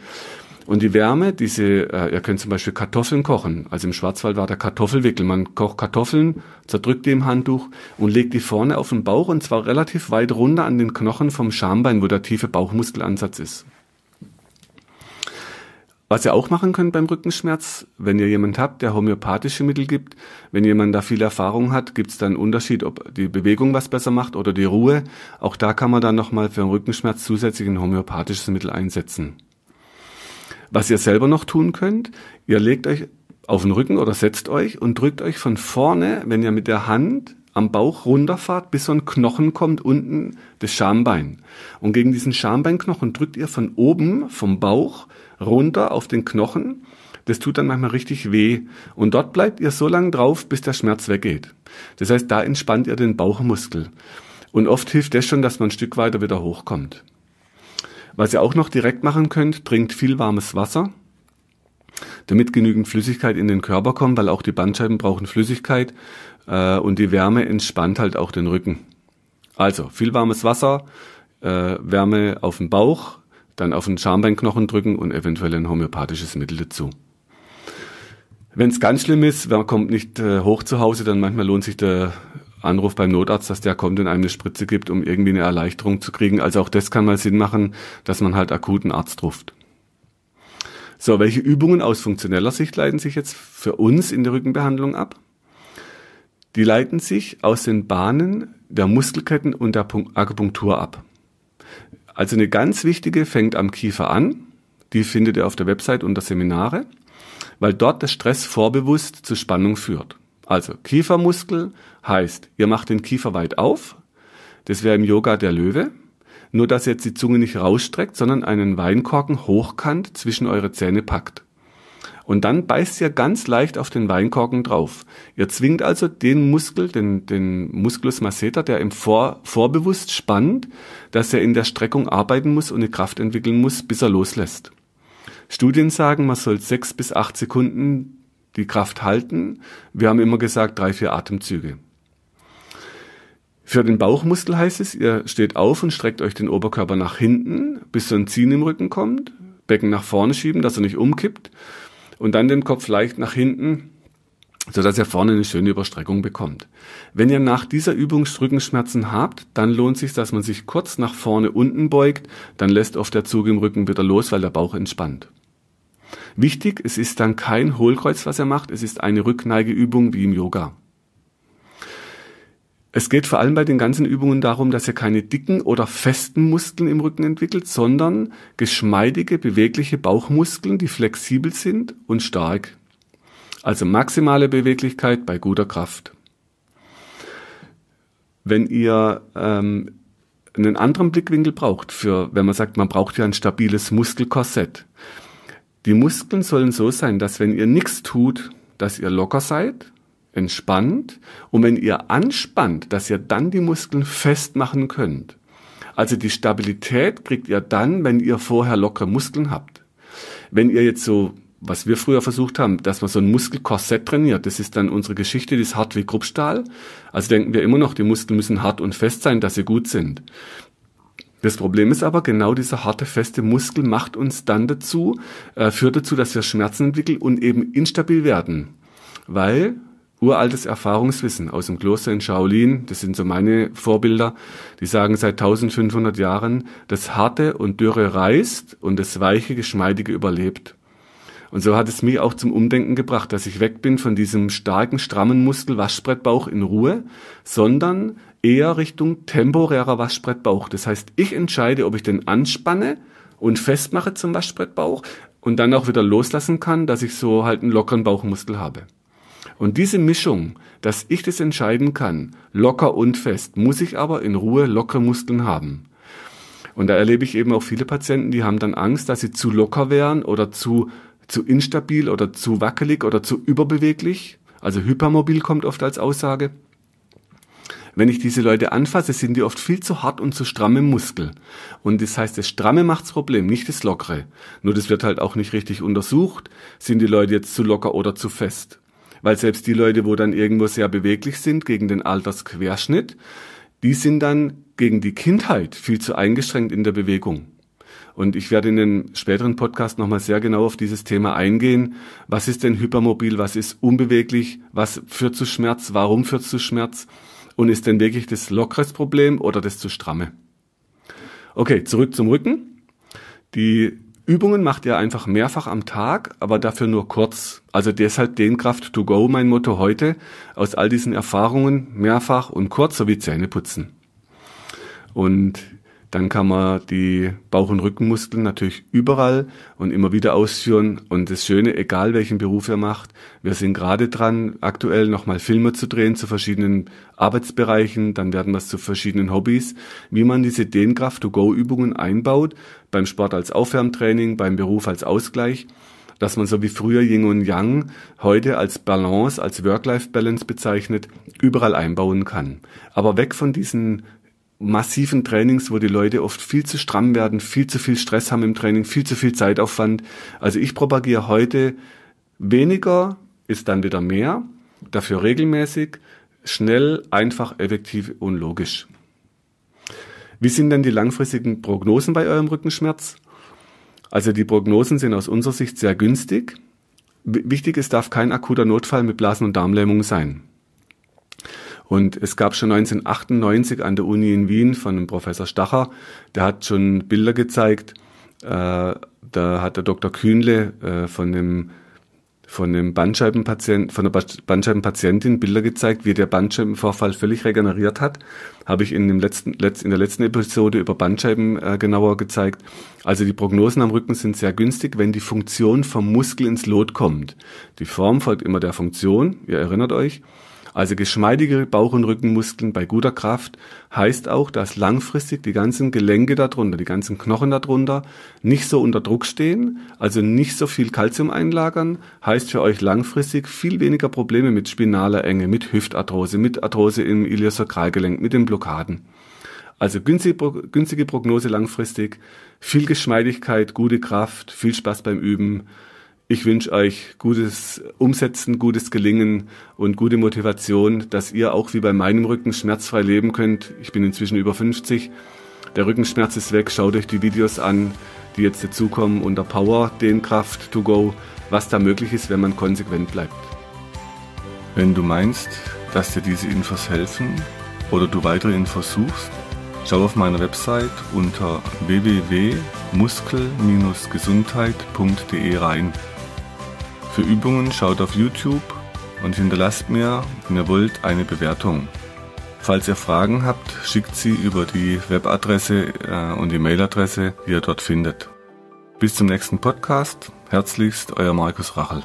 Speaker 1: Und die Wärme, diese, äh, ihr könnt zum Beispiel Kartoffeln kochen. Also im Schwarzwald war der Kartoffelwickel. Man kocht Kartoffeln, zerdrückt die im Handtuch und legt die vorne auf den Bauch und zwar relativ weit runter an den Knochen vom Schambein, wo der tiefe Bauchmuskelansatz ist. Was ihr auch machen könnt beim Rückenschmerz, wenn ihr jemand habt, der homöopathische Mittel gibt, wenn jemand da viel Erfahrung hat, gibt es da einen Unterschied, ob die Bewegung was besser macht oder die Ruhe. Auch da kann man dann nochmal für den Rückenschmerz zusätzlich ein homöopathisches Mittel einsetzen. Was ihr selber noch tun könnt, ihr legt euch auf den Rücken oder setzt euch und drückt euch von vorne, wenn ihr mit der Hand am Bauch runterfahrt, bis so ein Knochen kommt unten das Schambein. Und gegen diesen Schambeinknochen drückt ihr von oben vom Bauch runter auf den Knochen. Das tut dann manchmal richtig weh. Und dort bleibt ihr so lange drauf, bis der Schmerz weggeht. Das heißt, da entspannt ihr den Bauchmuskel. Und oft hilft das schon, dass man ein Stück weiter wieder hochkommt. Was ihr auch noch direkt machen könnt, trinkt viel warmes Wasser, damit genügend Flüssigkeit in den Körper kommt, weil auch die Bandscheiben brauchen Flüssigkeit äh, und die Wärme entspannt halt auch den Rücken. Also viel warmes Wasser, äh, Wärme auf den Bauch, dann auf den Schambeinknochen drücken und eventuell ein homöopathisches Mittel dazu. Wenn es ganz schlimm ist, man kommt nicht äh, hoch zu Hause, dann manchmal lohnt sich der Anruf beim Notarzt, dass der kommt und einem eine Spritze gibt, um irgendwie eine Erleichterung zu kriegen. Also auch das kann mal Sinn machen, dass man halt akuten Arzt ruft. So, welche Übungen aus funktioneller Sicht leiten sich jetzt für uns in der Rückenbehandlung ab? Die leiten sich aus den Bahnen der Muskelketten und der Akupunktur ab. Also eine ganz wichtige fängt am Kiefer an. Die findet ihr auf der Website unter Seminare, weil dort das Stress vorbewusst zu Spannung führt. Also Kiefermuskel heißt, ihr macht den Kiefer weit auf. Das wäre im Yoga der Löwe. Nur dass ihr jetzt die Zunge nicht rausstreckt, sondern einen Weinkorken hochkant zwischen eure Zähne packt. Und dann beißt ihr ganz leicht auf den Weinkorken drauf. Ihr zwingt also den Muskel, den, den Musculus masseter, der im Vor, Vorbewusst spannt, dass er in der Streckung arbeiten muss und eine Kraft entwickeln muss, bis er loslässt. Studien sagen, man soll sechs bis acht Sekunden die Kraft halten. Wir haben immer gesagt, drei, vier Atemzüge. Für den Bauchmuskel heißt es, ihr steht auf und streckt euch den Oberkörper nach hinten, bis so ein Ziehen im Rücken kommt, Becken nach vorne schieben, dass er nicht umkippt und dann den Kopf leicht nach hinten, so dass ihr vorne eine schöne Überstreckung bekommt. Wenn ihr nach dieser Übung Rückenschmerzen habt, dann lohnt sich, dass man sich kurz nach vorne unten beugt, dann lässt oft der Zug im Rücken wieder los, weil der Bauch entspannt. Wichtig, es ist dann kein Hohlkreuz, was er macht, es ist eine Rückneigeübung wie im Yoga. Es geht vor allem bei den ganzen Übungen darum, dass er keine dicken oder festen Muskeln im Rücken entwickelt, sondern geschmeidige, bewegliche Bauchmuskeln, die flexibel sind und stark. Also maximale Beweglichkeit bei guter Kraft. Wenn ihr ähm, einen anderen Blickwinkel braucht, für wenn man sagt, man braucht ja ein stabiles Muskelkorsett, die Muskeln sollen so sein, dass wenn ihr nichts tut, dass ihr locker seid, entspannt und wenn ihr anspannt, dass ihr dann die Muskeln festmachen könnt. Also die Stabilität kriegt ihr dann, wenn ihr vorher lockere Muskeln habt. Wenn ihr jetzt so, was wir früher versucht haben, dass man so ein Muskelkorsett trainiert, das ist dann unsere Geschichte, das ist hart wie Kruppstahl. Also denken wir immer noch, die Muskeln müssen hart und fest sein, dass sie gut sind. Das Problem ist aber, genau dieser harte, feste Muskel macht uns dann dazu, äh, führt dazu, dass wir Schmerzen entwickeln und eben instabil werden. Weil uraltes Erfahrungswissen aus dem Kloster in Shaolin, das sind so meine Vorbilder, die sagen seit 1500 Jahren, das harte und dürre reißt und das weiche, geschmeidige überlebt. Und so hat es mich auch zum Umdenken gebracht, dass ich weg bin von diesem starken, strammen Muskel-Waschbrettbauch in Ruhe, sondern eher Richtung temporärer Waschbrettbauch. Das heißt, ich entscheide, ob ich den anspanne und festmache zum Waschbrettbauch und dann auch wieder loslassen kann, dass ich so halt einen lockeren Bauchmuskel habe. Und diese Mischung, dass ich das entscheiden kann, locker und fest, muss ich aber in Ruhe lockere Muskeln haben. Und da erlebe ich eben auch viele Patienten, die haben dann Angst, dass sie zu locker wären oder zu, zu instabil oder zu wackelig oder zu überbeweglich. Also hypermobil kommt oft als Aussage. Wenn ich diese Leute anfasse, sind die oft viel zu hart und zu stramm im Muskel. Und das heißt, das Stramme macht das Problem, nicht das Lockere. Nur das wird halt auch nicht richtig untersucht. Sind die Leute jetzt zu locker oder zu fest? Weil selbst die Leute, wo dann irgendwo sehr beweglich sind gegen den Altersquerschnitt, die sind dann gegen die Kindheit viel zu eingeschränkt in der Bewegung. Und ich werde in den späteren Podcast nochmal sehr genau auf dieses Thema eingehen. Was ist denn hypermobil? Was ist unbeweglich? Was führt zu Schmerz? Warum führt es zu Schmerz? Und ist denn wirklich das lockere Problem oder das zu stramme? Okay, zurück zum Rücken. Die Übungen macht ihr einfach mehrfach am Tag, aber dafür nur kurz. Also deshalb Dehnkraft to go, mein Motto heute, aus all diesen Erfahrungen mehrfach und kurz sowie Zähne putzen. Und dann kann man die Bauch- und Rückenmuskeln natürlich überall und immer wieder ausführen. Und das Schöne, egal welchen Beruf ihr macht, wir sind gerade dran, aktuell nochmal Filme zu drehen zu verschiedenen Arbeitsbereichen. Dann werden wir es zu verschiedenen Hobbys, wie man diese Dehnkraft-to-go-Übungen einbaut, beim Sport als Aufwärmtraining, beim Beruf als Ausgleich dass man so wie früher Yin und Yang heute als Balance, als Work-Life-Balance bezeichnet, überall einbauen kann. Aber weg von diesen massiven Trainings, wo die Leute oft viel zu stramm werden, viel zu viel Stress haben im Training, viel zu viel Zeitaufwand. Also ich propagiere heute weniger ist dann wieder mehr, dafür regelmäßig, schnell, einfach, effektiv und logisch. Wie sind denn die langfristigen Prognosen bei eurem Rückenschmerz? Also die Prognosen sind aus unserer Sicht sehr günstig. Wichtig, es darf kein akuter Notfall mit Blasen- und Darmlähmung sein. Und es gab schon 1998 an der Uni in Wien von einem Professor Stacher, der hat schon Bilder gezeigt. Äh, da hat der Dr. Kühnle äh, von dem von dem Bandscheibenpatient, von der Bandscheibenpatientin Bilder gezeigt, wie der Bandscheibenvorfall völlig regeneriert hat. Habe ich in, dem letzten, in der letzten Episode über Bandscheiben äh, genauer gezeigt. Also die Prognosen am Rücken sind sehr günstig, wenn die Funktion vom Muskel ins Lot kommt. Die Form folgt immer der Funktion, ihr erinnert euch. Also geschmeidige Bauch- und Rückenmuskeln bei guter Kraft heißt auch, dass langfristig die ganzen Gelenke darunter, die ganzen Knochen darunter nicht so unter Druck stehen, also nicht so viel Kalzium einlagern, heißt für euch langfristig viel weniger Probleme mit spinaler Enge, mit Hüftarthrose, mit Arthrose im Iliosakralgelenk, mit den Blockaden. Also günstige Prognose langfristig, viel Geschmeidigkeit, gute Kraft, viel Spaß beim Üben. Ich wünsche euch gutes Umsetzen, gutes Gelingen und gute Motivation, dass ihr auch wie bei meinem Rücken schmerzfrei leben könnt. Ich bin inzwischen über 50. Der Rückenschmerz ist weg. Schaut euch die Videos an, die jetzt dazukommen unter Power, den Kraft to go, was da möglich ist, wenn man konsequent bleibt. Wenn du meinst, dass dir diese Infos helfen oder du weitere Infos suchst, schau auf meiner Website unter www.muskel-gesundheit.de rein. Für Übungen schaut auf YouTube und hinterlasst mir, wenn ihr wollt, eine Bewertung. Falls ihr Fragen habt, schickt sie über die Webadresse äh, und die Mailadresse, die ihr dort findet. Bis zum nächsten Podcast. Herzlichst, euer Markus Rachel.